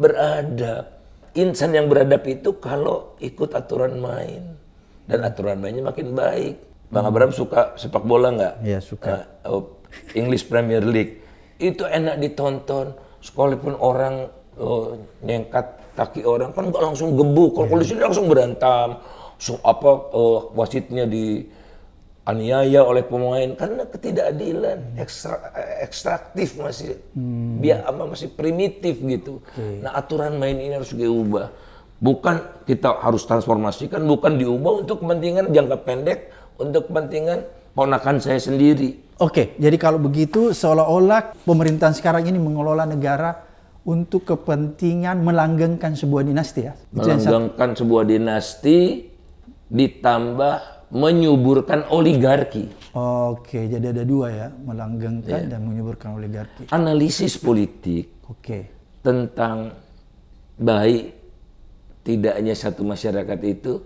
beradab insan yang beradab itu kalau ikut aturan main dan aturan mainnya makin baik bang Abraham suka sepak bola nggak Iya suka uh, oh, English Premier League itu enak ditonton sekalipun orang oh, nyengkat kaki orang kan nggak langsung gebuk kalau iya. polisi langsung berantem so, apa uh, wasitnya di aniaya oleh pemain karena ketidakadilan ekstra, eh, ekstraktif masih hmm. biar apa masih primitif gitu okay. nah aturan main ini harus diubah bukan kita harus transformasikan bukan diubah untuk kepentingan jangka pendek untuk kepentingan ponakan saya sendiri oke okay, jadi kalau begitu seolah-olah pemerintahan sekarang ini mengelola negara untuk kepentingan melanggengkan sebuah dinasti ya. Melanggengkan sebuah dinasti ditambah menyuburkan oligarki. Oke, jadi ada dua ya, melanggengkan yeah. dan menyuburkan oligarki. Analisis politik. Oke. Tentang baik tidaknya satu masyarakat itu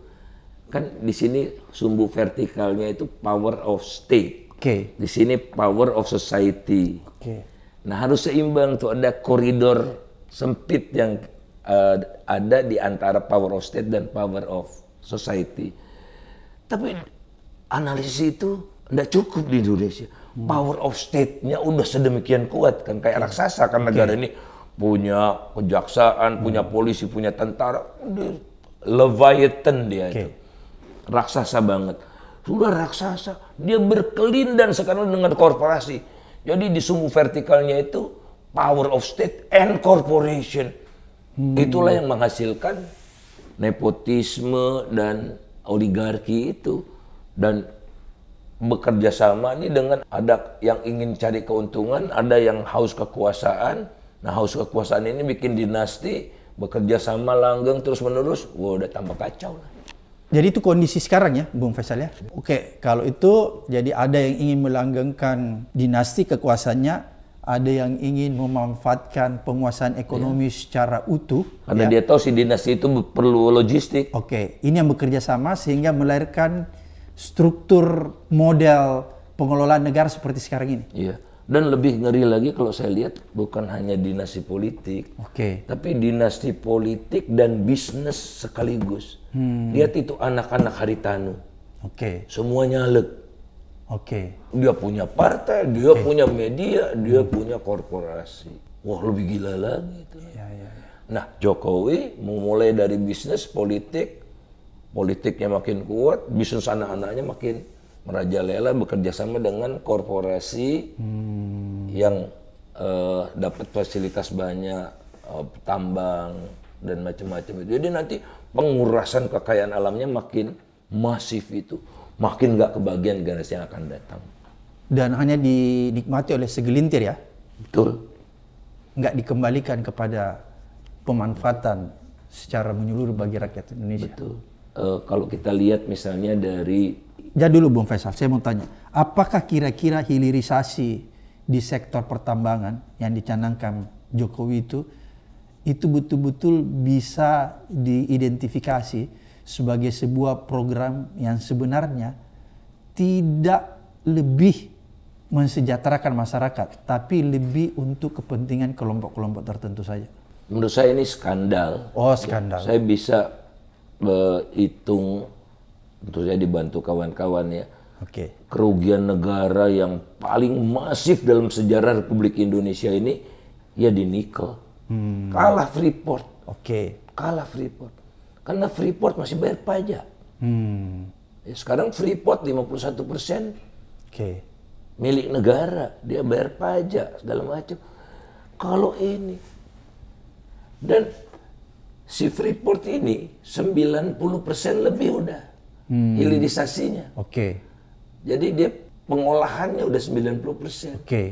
kan di sini sumbu vertikalnya itu power of state. Oke. Di sini power of society. Oke Nah harus seimbang tuh ada koridor sempit yang uh, ada di antara power of state dan power of society. Tapi analisis itu tidak cukup di Indonesia. Hmm. Power of state-nya udah sedemikian kuat kan kayak iya. raksasa kan iya. negara ini punya kejaksaan, hmm. punya polisi, punya tentara, udah leviathan dia okay. itu. Raksasa banget. Sudah raksasa, dia berkelindan sekarang dengan korporasi jadi di sumbu vertikalnya itu power of state and corporation. Hmm. Itulah yang menghasilkan nepotisme dan oligarki itu dan bekerja sama ini dengan ada yang ingin cari keuntungan, ada yang haus kekuasaan. Nah, haus kekuasaan ini bikin dinasti bekerja sama langgeng terus menerus, wah wow, udah tambah kacau lah. Jadi itu kondisi sekarang ya, Bung Faisal ya. Oke, kalau itu jadi ada yang ingin melanggengkan dinasti kekuasaannya, ada yang ingin memanfaatkan penguasaan ekonomi ya. secara utuh. Karena ya. dia tahu si dinasti itu perlu logistik. Oke, ini yang bekerja sama sehingga melahirkan struktur model pengelolaan negara seperti sekarang ini. Iya. Dan lebih ngeri lagi kalau saya lihat bukan hanya dinasti politik, okay. tapi dinasti politik dan bisnis sekaligus. Hmm. Lihat itu anak-anak Haritanu. Oke. Okay. semuanya Oke. Okay. Dia punya partai, dia okay. punya media, dia hmm. punya korporasi. Wah lebih gila lagi itu. Ya, ya, ya. Nah Jokowi memulai dari bisnis politik, politiknya makin kuat, bisnis anak-anaknya makin merajalela bekerja sama dengan korporasi hmm. yang uh, dapat fasilitas banyak uh, tambang dan macam-macam itu. Jadi nanti pengurasan kekayaan alamnya makin masif itu, makin nggak kebagian generasi yang akan datang. Dan hanya dinikmati oleh segelintir ya? Betul. Nggak dikembalikan kepada pemanfaatan secara menyeluruh bagi rakyat Indonesia. Betul. Uh, kalau kita lihat misalnya dari Jangan dulu Bung Faisal, saya mau tanya. Apakah kira-kira hilirisasi di sektor pertambangan yang dicanangkan Jokowi itu itu betul-betul bisa diidentifikasi sebagai sebuah program yang sebenarnya tidak lebih mensejahterakan masyarakat, tapi lebih untuk kepentingan kelompok-kelompok tertentu saja. Menurut saya ini skandal. Oh, skandal. saya bisa eh, hitung tentu saya dibantu kawan-kawan ya. Oke. Okay. Kerugian negara yang paling masif dalam sejarah Republik Indonesia ini ya di nikel. Hmm. Kalah Freeport. Oke. Okay. Kalah Freeport. Karena Freeport masih bayar pajak. Hmm. Ya, sekarang Freeport 51 persen. Oke. Okay. Milik negara, dia bayar pajak segala macam. Kalau ini dan si Freeport ini 90 persen lebih udah hmm. hilirisasinya. Oke. Okay. Jadi dia pengolahannya udah 90%. Oke. Okay.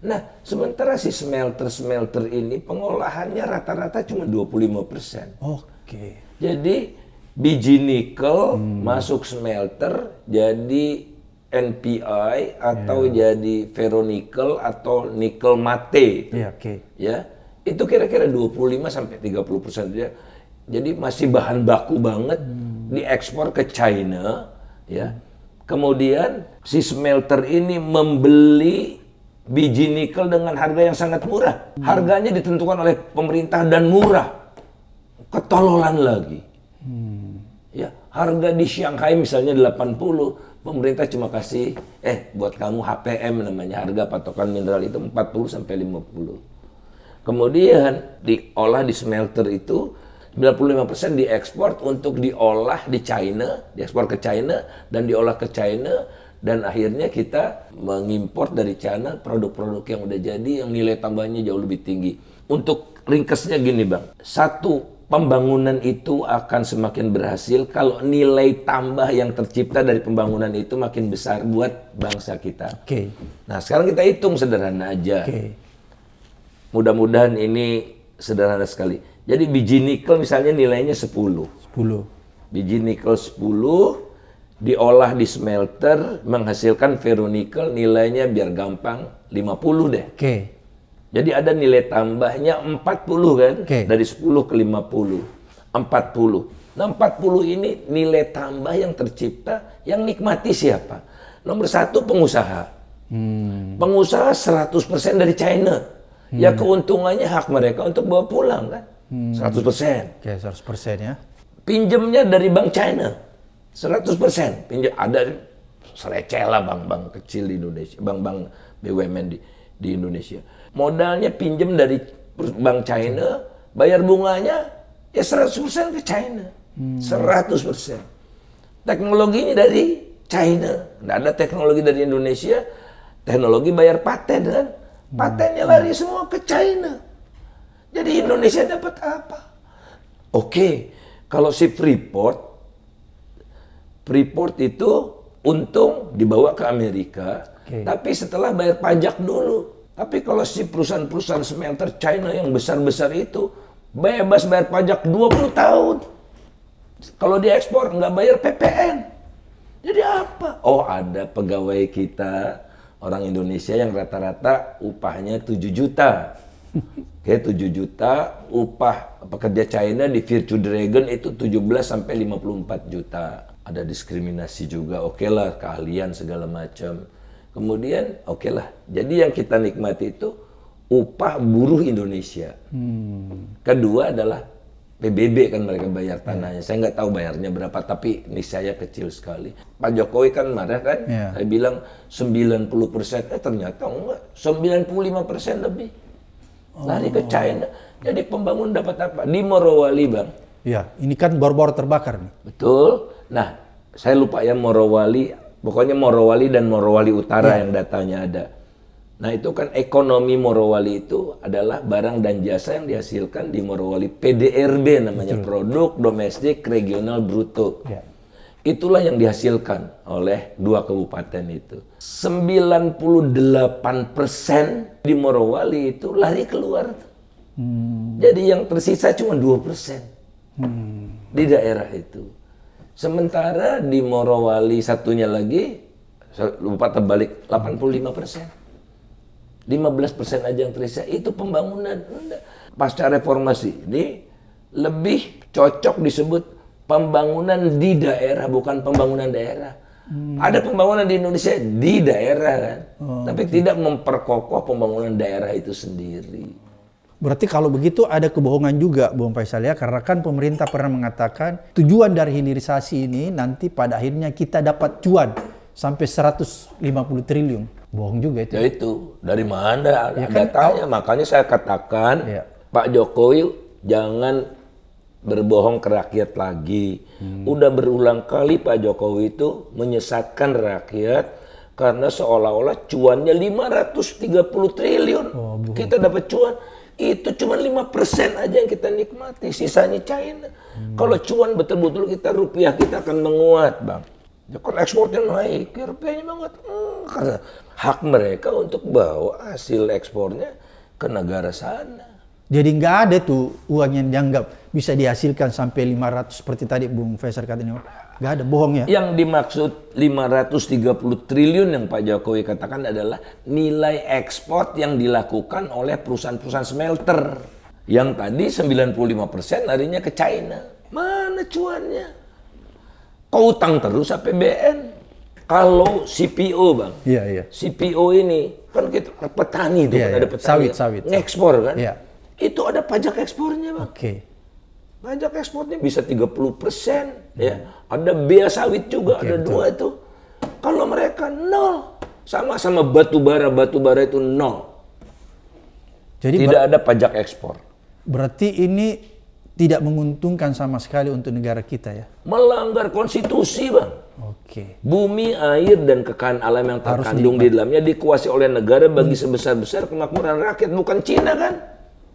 Nah, sementara si smelter-smelter ini pengolahannya rata-rata cuma 25%. Oke. Okay. Jadi biji nikel hmm. masuk smelter jadi NPI atau yeah. jadi ferronikel atau nikel mate. Iya, yeah, oke. Okay. Ya. Itu kira-kira 25 sampai 30% dia. Jadi masih bahan baku banget. Hmm diekspor ke China, ya. Kemudian si smelter ini membeli biji nikel dengan harga yang sangat murah. Hmm. Harganya ditentukan oleh pemerintah dan murah. Ketololan lagi. Hmm. Ya, harga di Shanghai misalnya 80, pemerintah cuma kasih eh buat kamu HPM namanya harga patokan mineral itu 40 sampai 50. Kemudian diolah di smelter itu 95% diekspor untuk diolah di China, diekspor ke China dan diolah ke China dan akhirnya kita mengimpor dari China produk-produk yang udah jadi yang nilai tambahnya jauh lebih tinggi. Untuk ringkesnya gini Bang, satu pembangunan itu akan semakin berhasil kalau nilai tambah yang tercipta dari pembangunan itu makin besar buat bangsa kita. Oke. Okay. Nah sekarang kita hitung sederhana aja. Oke. Okay. Mudah-mudahan ini sederhana sekali jadi biji nikel misalnya nilainya 10. 10. Biji nikel 10 diolah di smelter menghasilkan ferronikel nilainya biar gampang 50 deh. Oke. Okay. Jadi ada nilai tambahnya 40 kan okay. dari 10 ke 50. 40. Nah 40 ini nilai tambah yang tercipta yang nikmati siapa? Nomor satu pengusaha. Hmm. Pengusaha 100% dari China. Ya, hmm. Ya keuntungannya hak mereka untuk bawa pulang kan. Hmm. seratus 100 persen. Oke, okay, 100 persen ya. Pinjemnya dari bank China. 100 persen. Pinjam ada selecel lah bank-bank kecil di Indonesia, bank-bank BUMN di, di Indonesia. Modalnya pinjam dari bank China, bayar bunganya ya 100 persen ke China. Hmm. 100 persen. Teknologinya dari China. Nggak ada teknologi dari Indonesia, teknologi bayar paten kan. Hmm. Patennya lari semua ke China. Jadi Indonesia dapat apa? Oke, kalau si Freeport, Freeport itu untung dibawa ke Amerika, okay. tapi setelah bayar pajak dulu. Tapi kalau si perusahaan-perusahaan smelter China yang besar-besar itu, bebas bayar pajak 20 tahun. Kalau diekspor, nggak bayar PPN. Jadi apa? Oh ada pegawai kita, orang Indonesia yang rata-rata upahnya 7 juta ya 7 juta, upah pekerja China di Virtue Dragon itu 17 sampai 54 juta. Ada diskriminasi juga, oke okay lah keahlian segala macam. Kemudian oke okay lah, jadi yang kita nikmati itu upah buruh Indonesia. Hmm. Kedua adalah PBB kan mereka bayar ya. tanahnya. Saya nggak tahu bayarnya berapa, tapi ini saya kecil sekali. Pak Jokowi kan marah kan? Yeah. Saya bilang 90 persen, eh ternyata enggak, 95 persen lebih lari nah, oh. ke China. Jadi pembangun dapat apa? Di Morowali, Bang. Iya. ini kan bor-bor terbakar nih. Betul. Nah, saya lupa ya Morowali, pokoknya Morowali dan Morowali Utara ya. yang datanya ada. Nah, itu kan ekonomi Morowali itu adalah barang dan jasa yang dihasilkan di Morowali PDRB namanya Betul. produk domestik regional bruto. Ya. Itulah yang dihasilkan oleh dua kabupaten itu. 98 persen di Morowali itu lari keluar. Hmm. Jadi yang tersisa cuma 2 persen hmm. di daerah itu. Sementara di Morowali satunya lagi, lupa terbalik, 85 persen. 15 persen aja yang tersisa, itu pembangunan. Pasca reformasi ini lebih cocok disebut pembangunan di daerah bukan pembangunan daerah. Hmm. Ada pembangunan di Indonesia di daerah kan, oh, tapi okay. tidak memperkokoh pembangunan daerah itu sendiri. Berarti kalau begitu ada kebohongan juga, Bung Faisal ya, karena kan pemerintah pernah mengatakan tujuan dari hilirisasi ini nanti pada akhirnya kita dapat cuan sampai 150 triliun. Bohong juga itu. Ya itu. Dari mana ya, ada kan? Makanya saya katakan ya. Pak Jokowi jangan berbohong ke rakyat lagi. Hmm. Udah berulang kali Pak Jokowi itu menyesatkan rakyat karena seolah-olah cuannya 530 triliun. Oh, kita dapat cuan itu cuma 5% aja yang kita nikmati, sisanya China. Hmm. Kalau cuan betul-betul kita rupiah kita akan menguat, Bang. Ya, kalau ekspornya naik, ya rupiahnya banget Hmm, karena hak mereka untuk bawa hasil ekspornya ke negara sana. Jadi nggak ada tuh uang yang dianggap bisa dihasilkan sampai 500 seperti tadi Bung Faisal kata ini. Gak ada bohong ya. Yang dimaksud 530 triliun yang Pak Jokowi katakan adalah nilai ekspor yang dilakukan oleh perusahaan-perusahaan smelter. Yang tadi 95% larinya ke China. Mana cuannya? Kau utang terus APBN. Kalau CPO bang, iya, iya. CPO ini kan kita petani itu iya, kan iya. ada petani, sawit, ya? sawit, ekspor kan, iya. itu ada pajak ekspornya bang. Okay Pajak ekspornya bisa 30 persen, hmm. ya. Ada bea sawit juga, okay, ada betul. dua itu. Kalau mereka nol, sama-sama batu bara, batu bara itu nol. Jadi tidak ada pajak ekspor. Berarti ini tidak menguntungkan sama sekali untuk negara kita ya? Melanggar konstitusi, bang. Oke. Okay. Bumi, air, dan kekayaan alam yang terkandung di dalamnya dikuasai oleh negara bagi hmm. sebesar-besar kemakmuran rakyat, bukan Cina kan?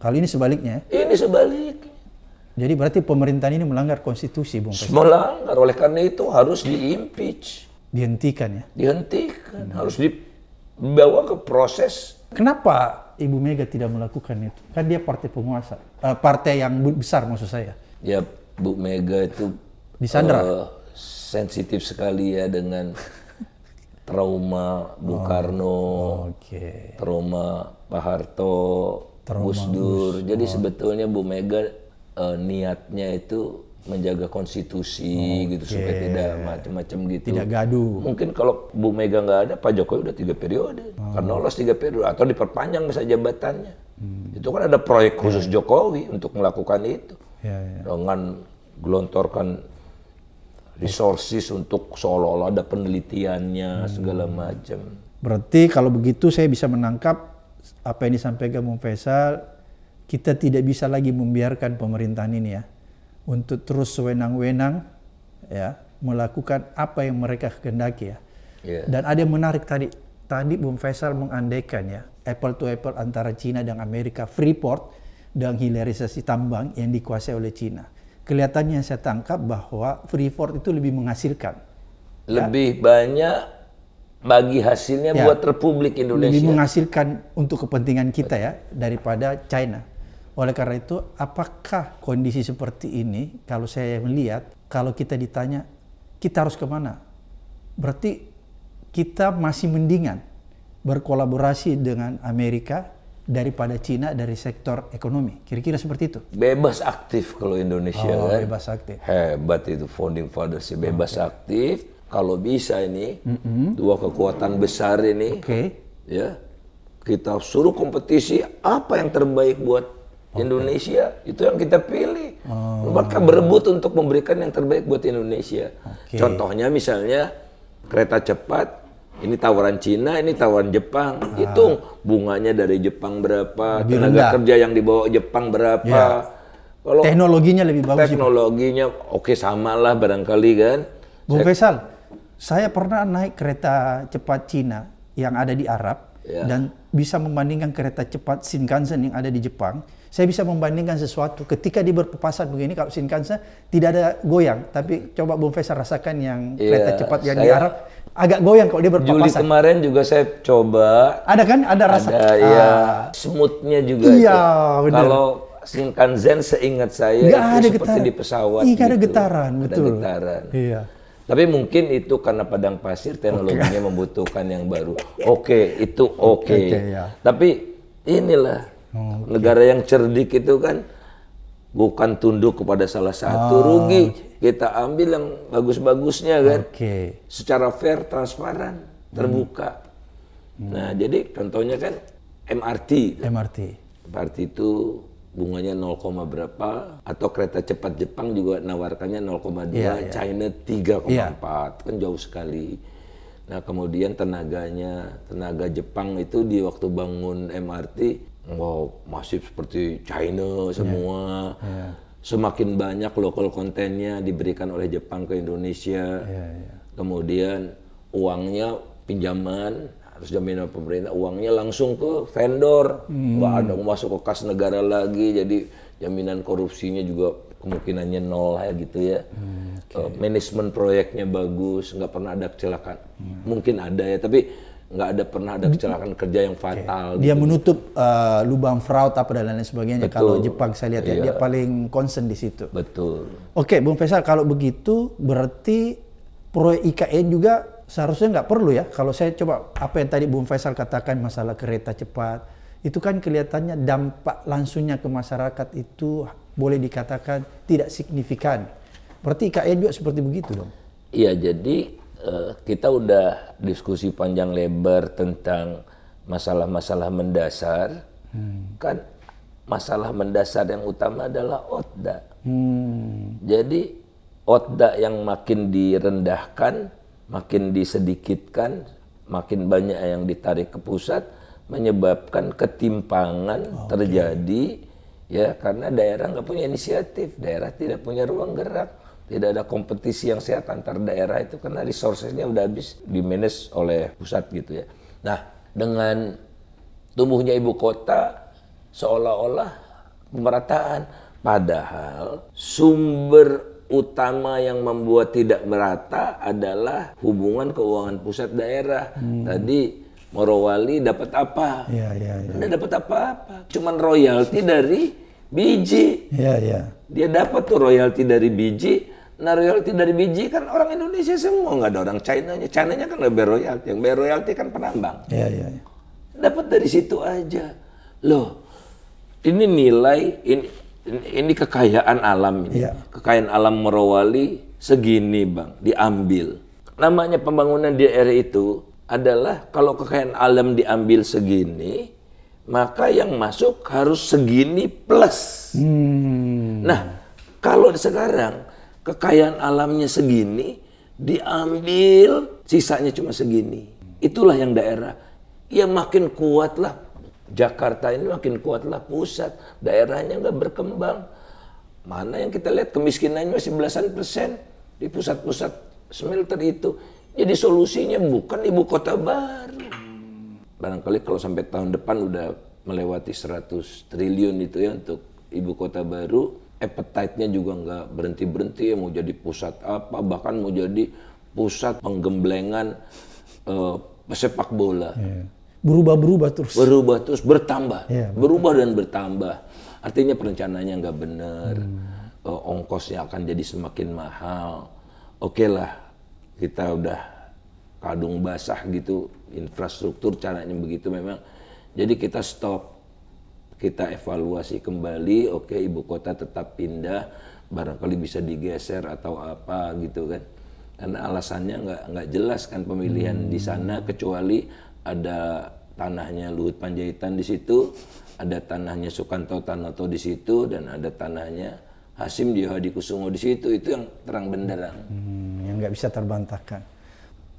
Kali ini sebaliknya. Ya? Ini sebaliknya. Jadi berarti pemerintahan ini melanggar konstitusi, Bung Presiden. Melanggar. Oleh karena itu harus diimpeach. Dihentikan ya? Dihentikan. Hmm. Harus dibawa ke proses. Kenapa Ibu Mega tidak melakukan itu? Kan dia partai penguasa. Uh, partai yang besar maksud saya. Ya, Bu Mega itu... Disandra? Uh, sensitif sekali ya dengan trauma oh, Bung oh. Karno. Okay. Trauma Pak Harto. Trauma Gus Dur. Jadi oh. sebetulnya Bu Mega uh, niatnya itu menjaga konstitusi okay. gitu supaya tidak macam-macam gitu. Tidak gaduh. Mungkin kalau Bu Mega nggak ada, Pak Jokowi udah tiga periode, oh. karena lolos tiga periode atau diperpanjang masa jabatannya. Hmm. Itu kan ada proyek ya. khusus yeah. Jokowi untuk melakukan itu yeah, yeah. dengan gelontorkan resources untuk seolah-olah ada penelitiannya hmm. segala macam. Berarti kalau begitu saya bisa menangkap apa yang disampaikan Bung Faisal kita tidak bisa lagi membiarkan pemerintahan ini ya untuk terus sewenang-wenang ya melakukan apa yang mereka kehendaki ya. Yeah. Dan ada yang menarik tadi. Tadi Bung Faisal mengandaikan ya apple to apple antara Cina dan Amerika Freeport dan hilirisasi tambang yang dikuasai oleh Cina. Kelihatannya saya tangkap bahwa Freeport itu lebih menghasilkan. Lebih ya. banyak bagi hasilnya ya. buat Republik Indonesia. Lebih menghasilkan untuk kepentingan kita ya daripada China. Oleh karena itu, apakah kondisi seperti ini, kalau saya melihat, kalau kita ditanya, kita harus kemana? Berarti kita masih mendingan berkolaborasi dengan Amerika daripada Cina dari sektor ekonomi. Kira-kira seperti itu. Bebas aktif kalau Indonesia oh, kan. Bebas aktif. Hebat itu founding fathers bebas okay. aktif. Kalau bisa ini mm -hmm. dua kekuatan besar ini, okay. ya kita suruh kompetisi apa yang terbaik buat okay. Indonesia itu yang kita pilih. Oh. Maka berebut untuk memberikan yang terbaik buat Indonesia. Okay. Contohnya misalnya kereta cepat ini tawaran Cina, ini tawaran Jepang. Ah. Hitung bunganya dari Jepang berapa, lebih tenaga rendah. kerja yang dibawa Jepang berapa. Yeah. Kalau teknologinya lebih bagus. Teknologinya oke okay, samalah barangkali kan. Bung saya, Faisal, saya pernah naik kereta cepat Cina yang ada di Arab yeah. dan bisa membandingkan kereta cepat Shinkansen yang ada di Jepang, saya bisa membandingkan sesuatu ketika di berpapasan begini kalau Shinkansen tidak ada goyang, tapi coba Bung Faisal rasakan yang yeah, kereta cepat yang saya, di Arab agak goyang kalau dia berpapasan. Juli kemarin juga saya coba. Ada kan? Ada rasa. Ada, iya. ah. ya. Smoothnya juga. Iya, Iya, Kalau Shinkansen seingat saya gak itu ada seperti getaran. di pesawat. Iya, ada gitu. getaran, betul. Ada getaran. Iya. Tapi mungkin itu karena padang pasir teknologinya okay. membutuhkan yang baru. Oke, okay, itu oke. Okay. Okay, ya. Tapi inilah oh, okay. negara yang cerdik itu kan bukan tunduk kepada salah satu oh. rugi. Kita ambil yang bagus-bagusnya kan. Okay. Secara fair, transparan, hmm. terbuka. Hmm. Hmm. Nah, jadi contohnya kan MRT. MRT. MRT itu bunganya 0, berapa atau kereta cepat Jepang juga nawarkannya 0,2 yeah, yeah. China 3,4 yeah. Iya. kan jauh sekali nah kemudian tenaganya tenaga Jepang itu di waktu bangun MRT wow masif seperti China semua yeah. Yeah. semakin banyak lokal kontennya diberikan oleh Jepang ke Indonesia yeah, yeah. kemudian uangnya pinjaman atas jaminan pemerintah uangnya langsung ke vendor hmm. nggak ada masuk ke kas negara lagi jadi jaminan korupsinya juga kemungkinannya nol ya gitu ya hmm, okay. uh, eh, manajemen proyeknya bagus nggak pernah ada kecelakaan hmm. mungkin ada ya tapi nggak ada pernah ada hmm. kecelakaan kerja yang fatal okay. dia gitu. menutup uh, lubang fraud apa dan lain sebagainya betul. kalau Jepang saya lihat ya iya. dia paling concern di situ betul oke okay, Bung Faisal kalau begitu berarti proyek IKN juga seharusnya nggak perlu ya. Kalau saya coba apa yang tadi Bung Faisal katakan masalah kereta cepat, itu kan kelihatannya dampak langsungnya ke masyarakat itu boleh dikatakan tidak signifikan. Berarti IKN juga seperti begitu dong? Iya, jadi eh, kita udah diskusi panjang lebar tentang masalah-masalah mendasar. Hmm. Kan masalah mendasar yang utama adalah OTDA. Hmm. Jadi OTDA yang makin direndahkan, makin disedikitkan, makin banyak yang ditarik ke pusat, menyebabkan ketimpangan okay. terjadi ya karena daerah nggak punya inisiatif, daerah tidak punya ruang gerak, tidak ada kompetisi yang sehat antar daerah itu karena resourcesnya udah habis di manage oleh pusat gitu ya. Nah dengan tumbuhnya ibu kota seolah-olah pemerataan, padahal sumber utama yang membuat tidak merata adalah hubungan keuangan pusat daerah. Hmm. Tadi Morowali dapat apa? Iya, iya, iya. dapat apa-apa. Cuman royalti dari biji. Iya, iya. Dia dapat tuh royalti dari biji. Nah, royalti dari biji kan orang Indonesia semua, nggak ada orang China-nya. China-nya kan lebih royalti. Yang bayar royalti kan penambang. Iya, iya. Ya. Dapat dari situ aja. Loh, ini nilai, ini ini kekayaan alam ini. Ya. Kekayaan alam Morowali segini, Bang, diambil. Namanya pembangunan di era itu adalah kalau kekayaan alam diambil segini, maka yang masuk harus segini plus. Hmm. Nah, kalau sekarang kekayaan alamnya segini, diambil sisanya cuma segini. Itulah yang daerah. Ya makin kuatlah Jakarta ini makin kuatlah pusat, daerahnya nggak berkembang. Mana yang kita lihat kemiskinannya masih belasan persen di pusat-pusat smelter itu. Jadi solusinya bukan ibu kota baru. Barangkali kalau sampai tahun depan udah melewati 100 triliun itu ya untuk ibu kota baru, appetite-nya juga nggak berhenti-berhenti ya mau jadi pusat apa, bahkan mau jadi pusat penggemblengan uh, eh, sepak bola. Yeah berubah-berubah terus. Berubah terus, bertambah. Ya, berubah dan bertambah. Artinya perencanaannya nggak benar. Hmm. Uh, ongkosnya akan jadi semakin mahal. Oke okay lah, kita udah kadung basah gitu. Infrastruktur caranya begitu memang. Jadi kita stop. Kita evaluasi kembali. Oke, okay, ibu kota tetap pindah. Barangkali bisa digeser atau apa gitu kan. Karena alasannya nggak nggak jelas kan pemilihan hmm. di sana kecuali ada tanahnya Luhut Panjaitan di situ, ada tanahnya Sukanto Tanoto di situ, dan ada tanahnya Hasim Johadi Kusumo di situ. Itu yang terang benderang. Hmm, yang nggak bisa terbantahkan.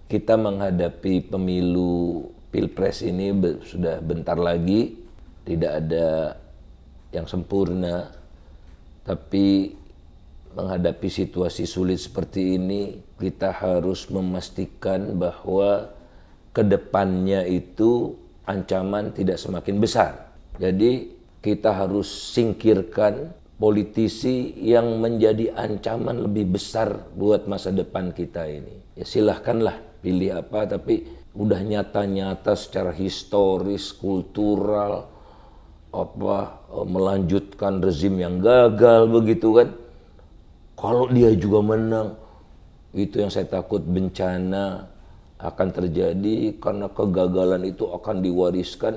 Kita menghadapi pemilu pilpres ini be sudah bentar lagi, tidak ada yang sempurna, tapi menghadapi situasi sulit seperti ini, kita harus memastikan bahwa kedepannya itu ancaman tidak semakin besar. Jadi kita harus singkirkan politisi yang menjadi ancaman lebih besar buat masa depan kita ini. Ya silahkanlah pilih apa, tapi udah nyata-nyata secara historis, kultural, apa eh, melanjutkan rezim yang gagal begitu kan. Kalau dia juga menang, itu yang saya takut bencana akan terjadi karena kegagalan itu akan diwariskan.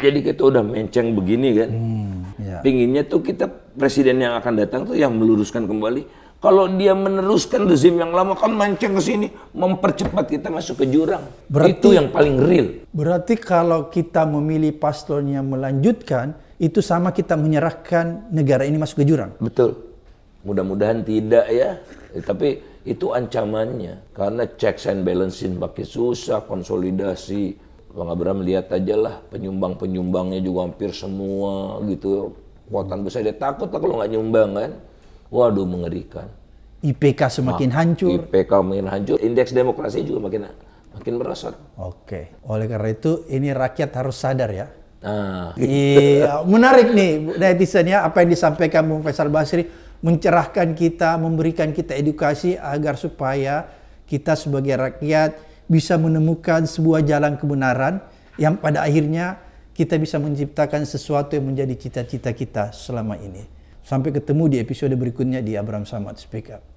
Jadi kita udah menceng begini kan. Hmm, ya. Pinginnya tuh kita presiden yang akan datang tuh yang meluruskan kembali. Kalau dia meneruskan rezim yang lama kan menceng ke sini, mempercepat kita masuk ke jurang. Berarti, itu yang paling real. Berarti kalau kita memilih paslon yang melanjutkan, itu sama kita menyerahkan negara ini masuk ke jurang. Betul. Mudah-mudahan tidak ya. Eh, tapi itu ancamannya. Karena checks and balances pakai susah, konsolidasi. Bang Abraham lihat aja lah, penyumbang-penyumbangnya juga hampir semua gitu. Kekuatan besar, dia takut lah kalau nggak nyumbang kan. Waduh, mengerikan. IPK semakin nah, hancur. IPK makin hancur, indeks demokrasi juga makin makin merosot. Oke. Oleh karena itu, ini rakyat harus sadar ya. Nah, Iya, menarik nih netizen ya apa yang disampaikan Bung Faisal Basri mencerahkan kita, memberikan kita edukasi agar supaya kita sebagai rakyat bisa menemukan sebuah jalan kebenaran yang pada akhirnya kita bisa menciptakan sesuatu yang menjadi cita-cita kita selama ini. Sampai ketemu di episode berikutnya di Abraham Samad Speak Up.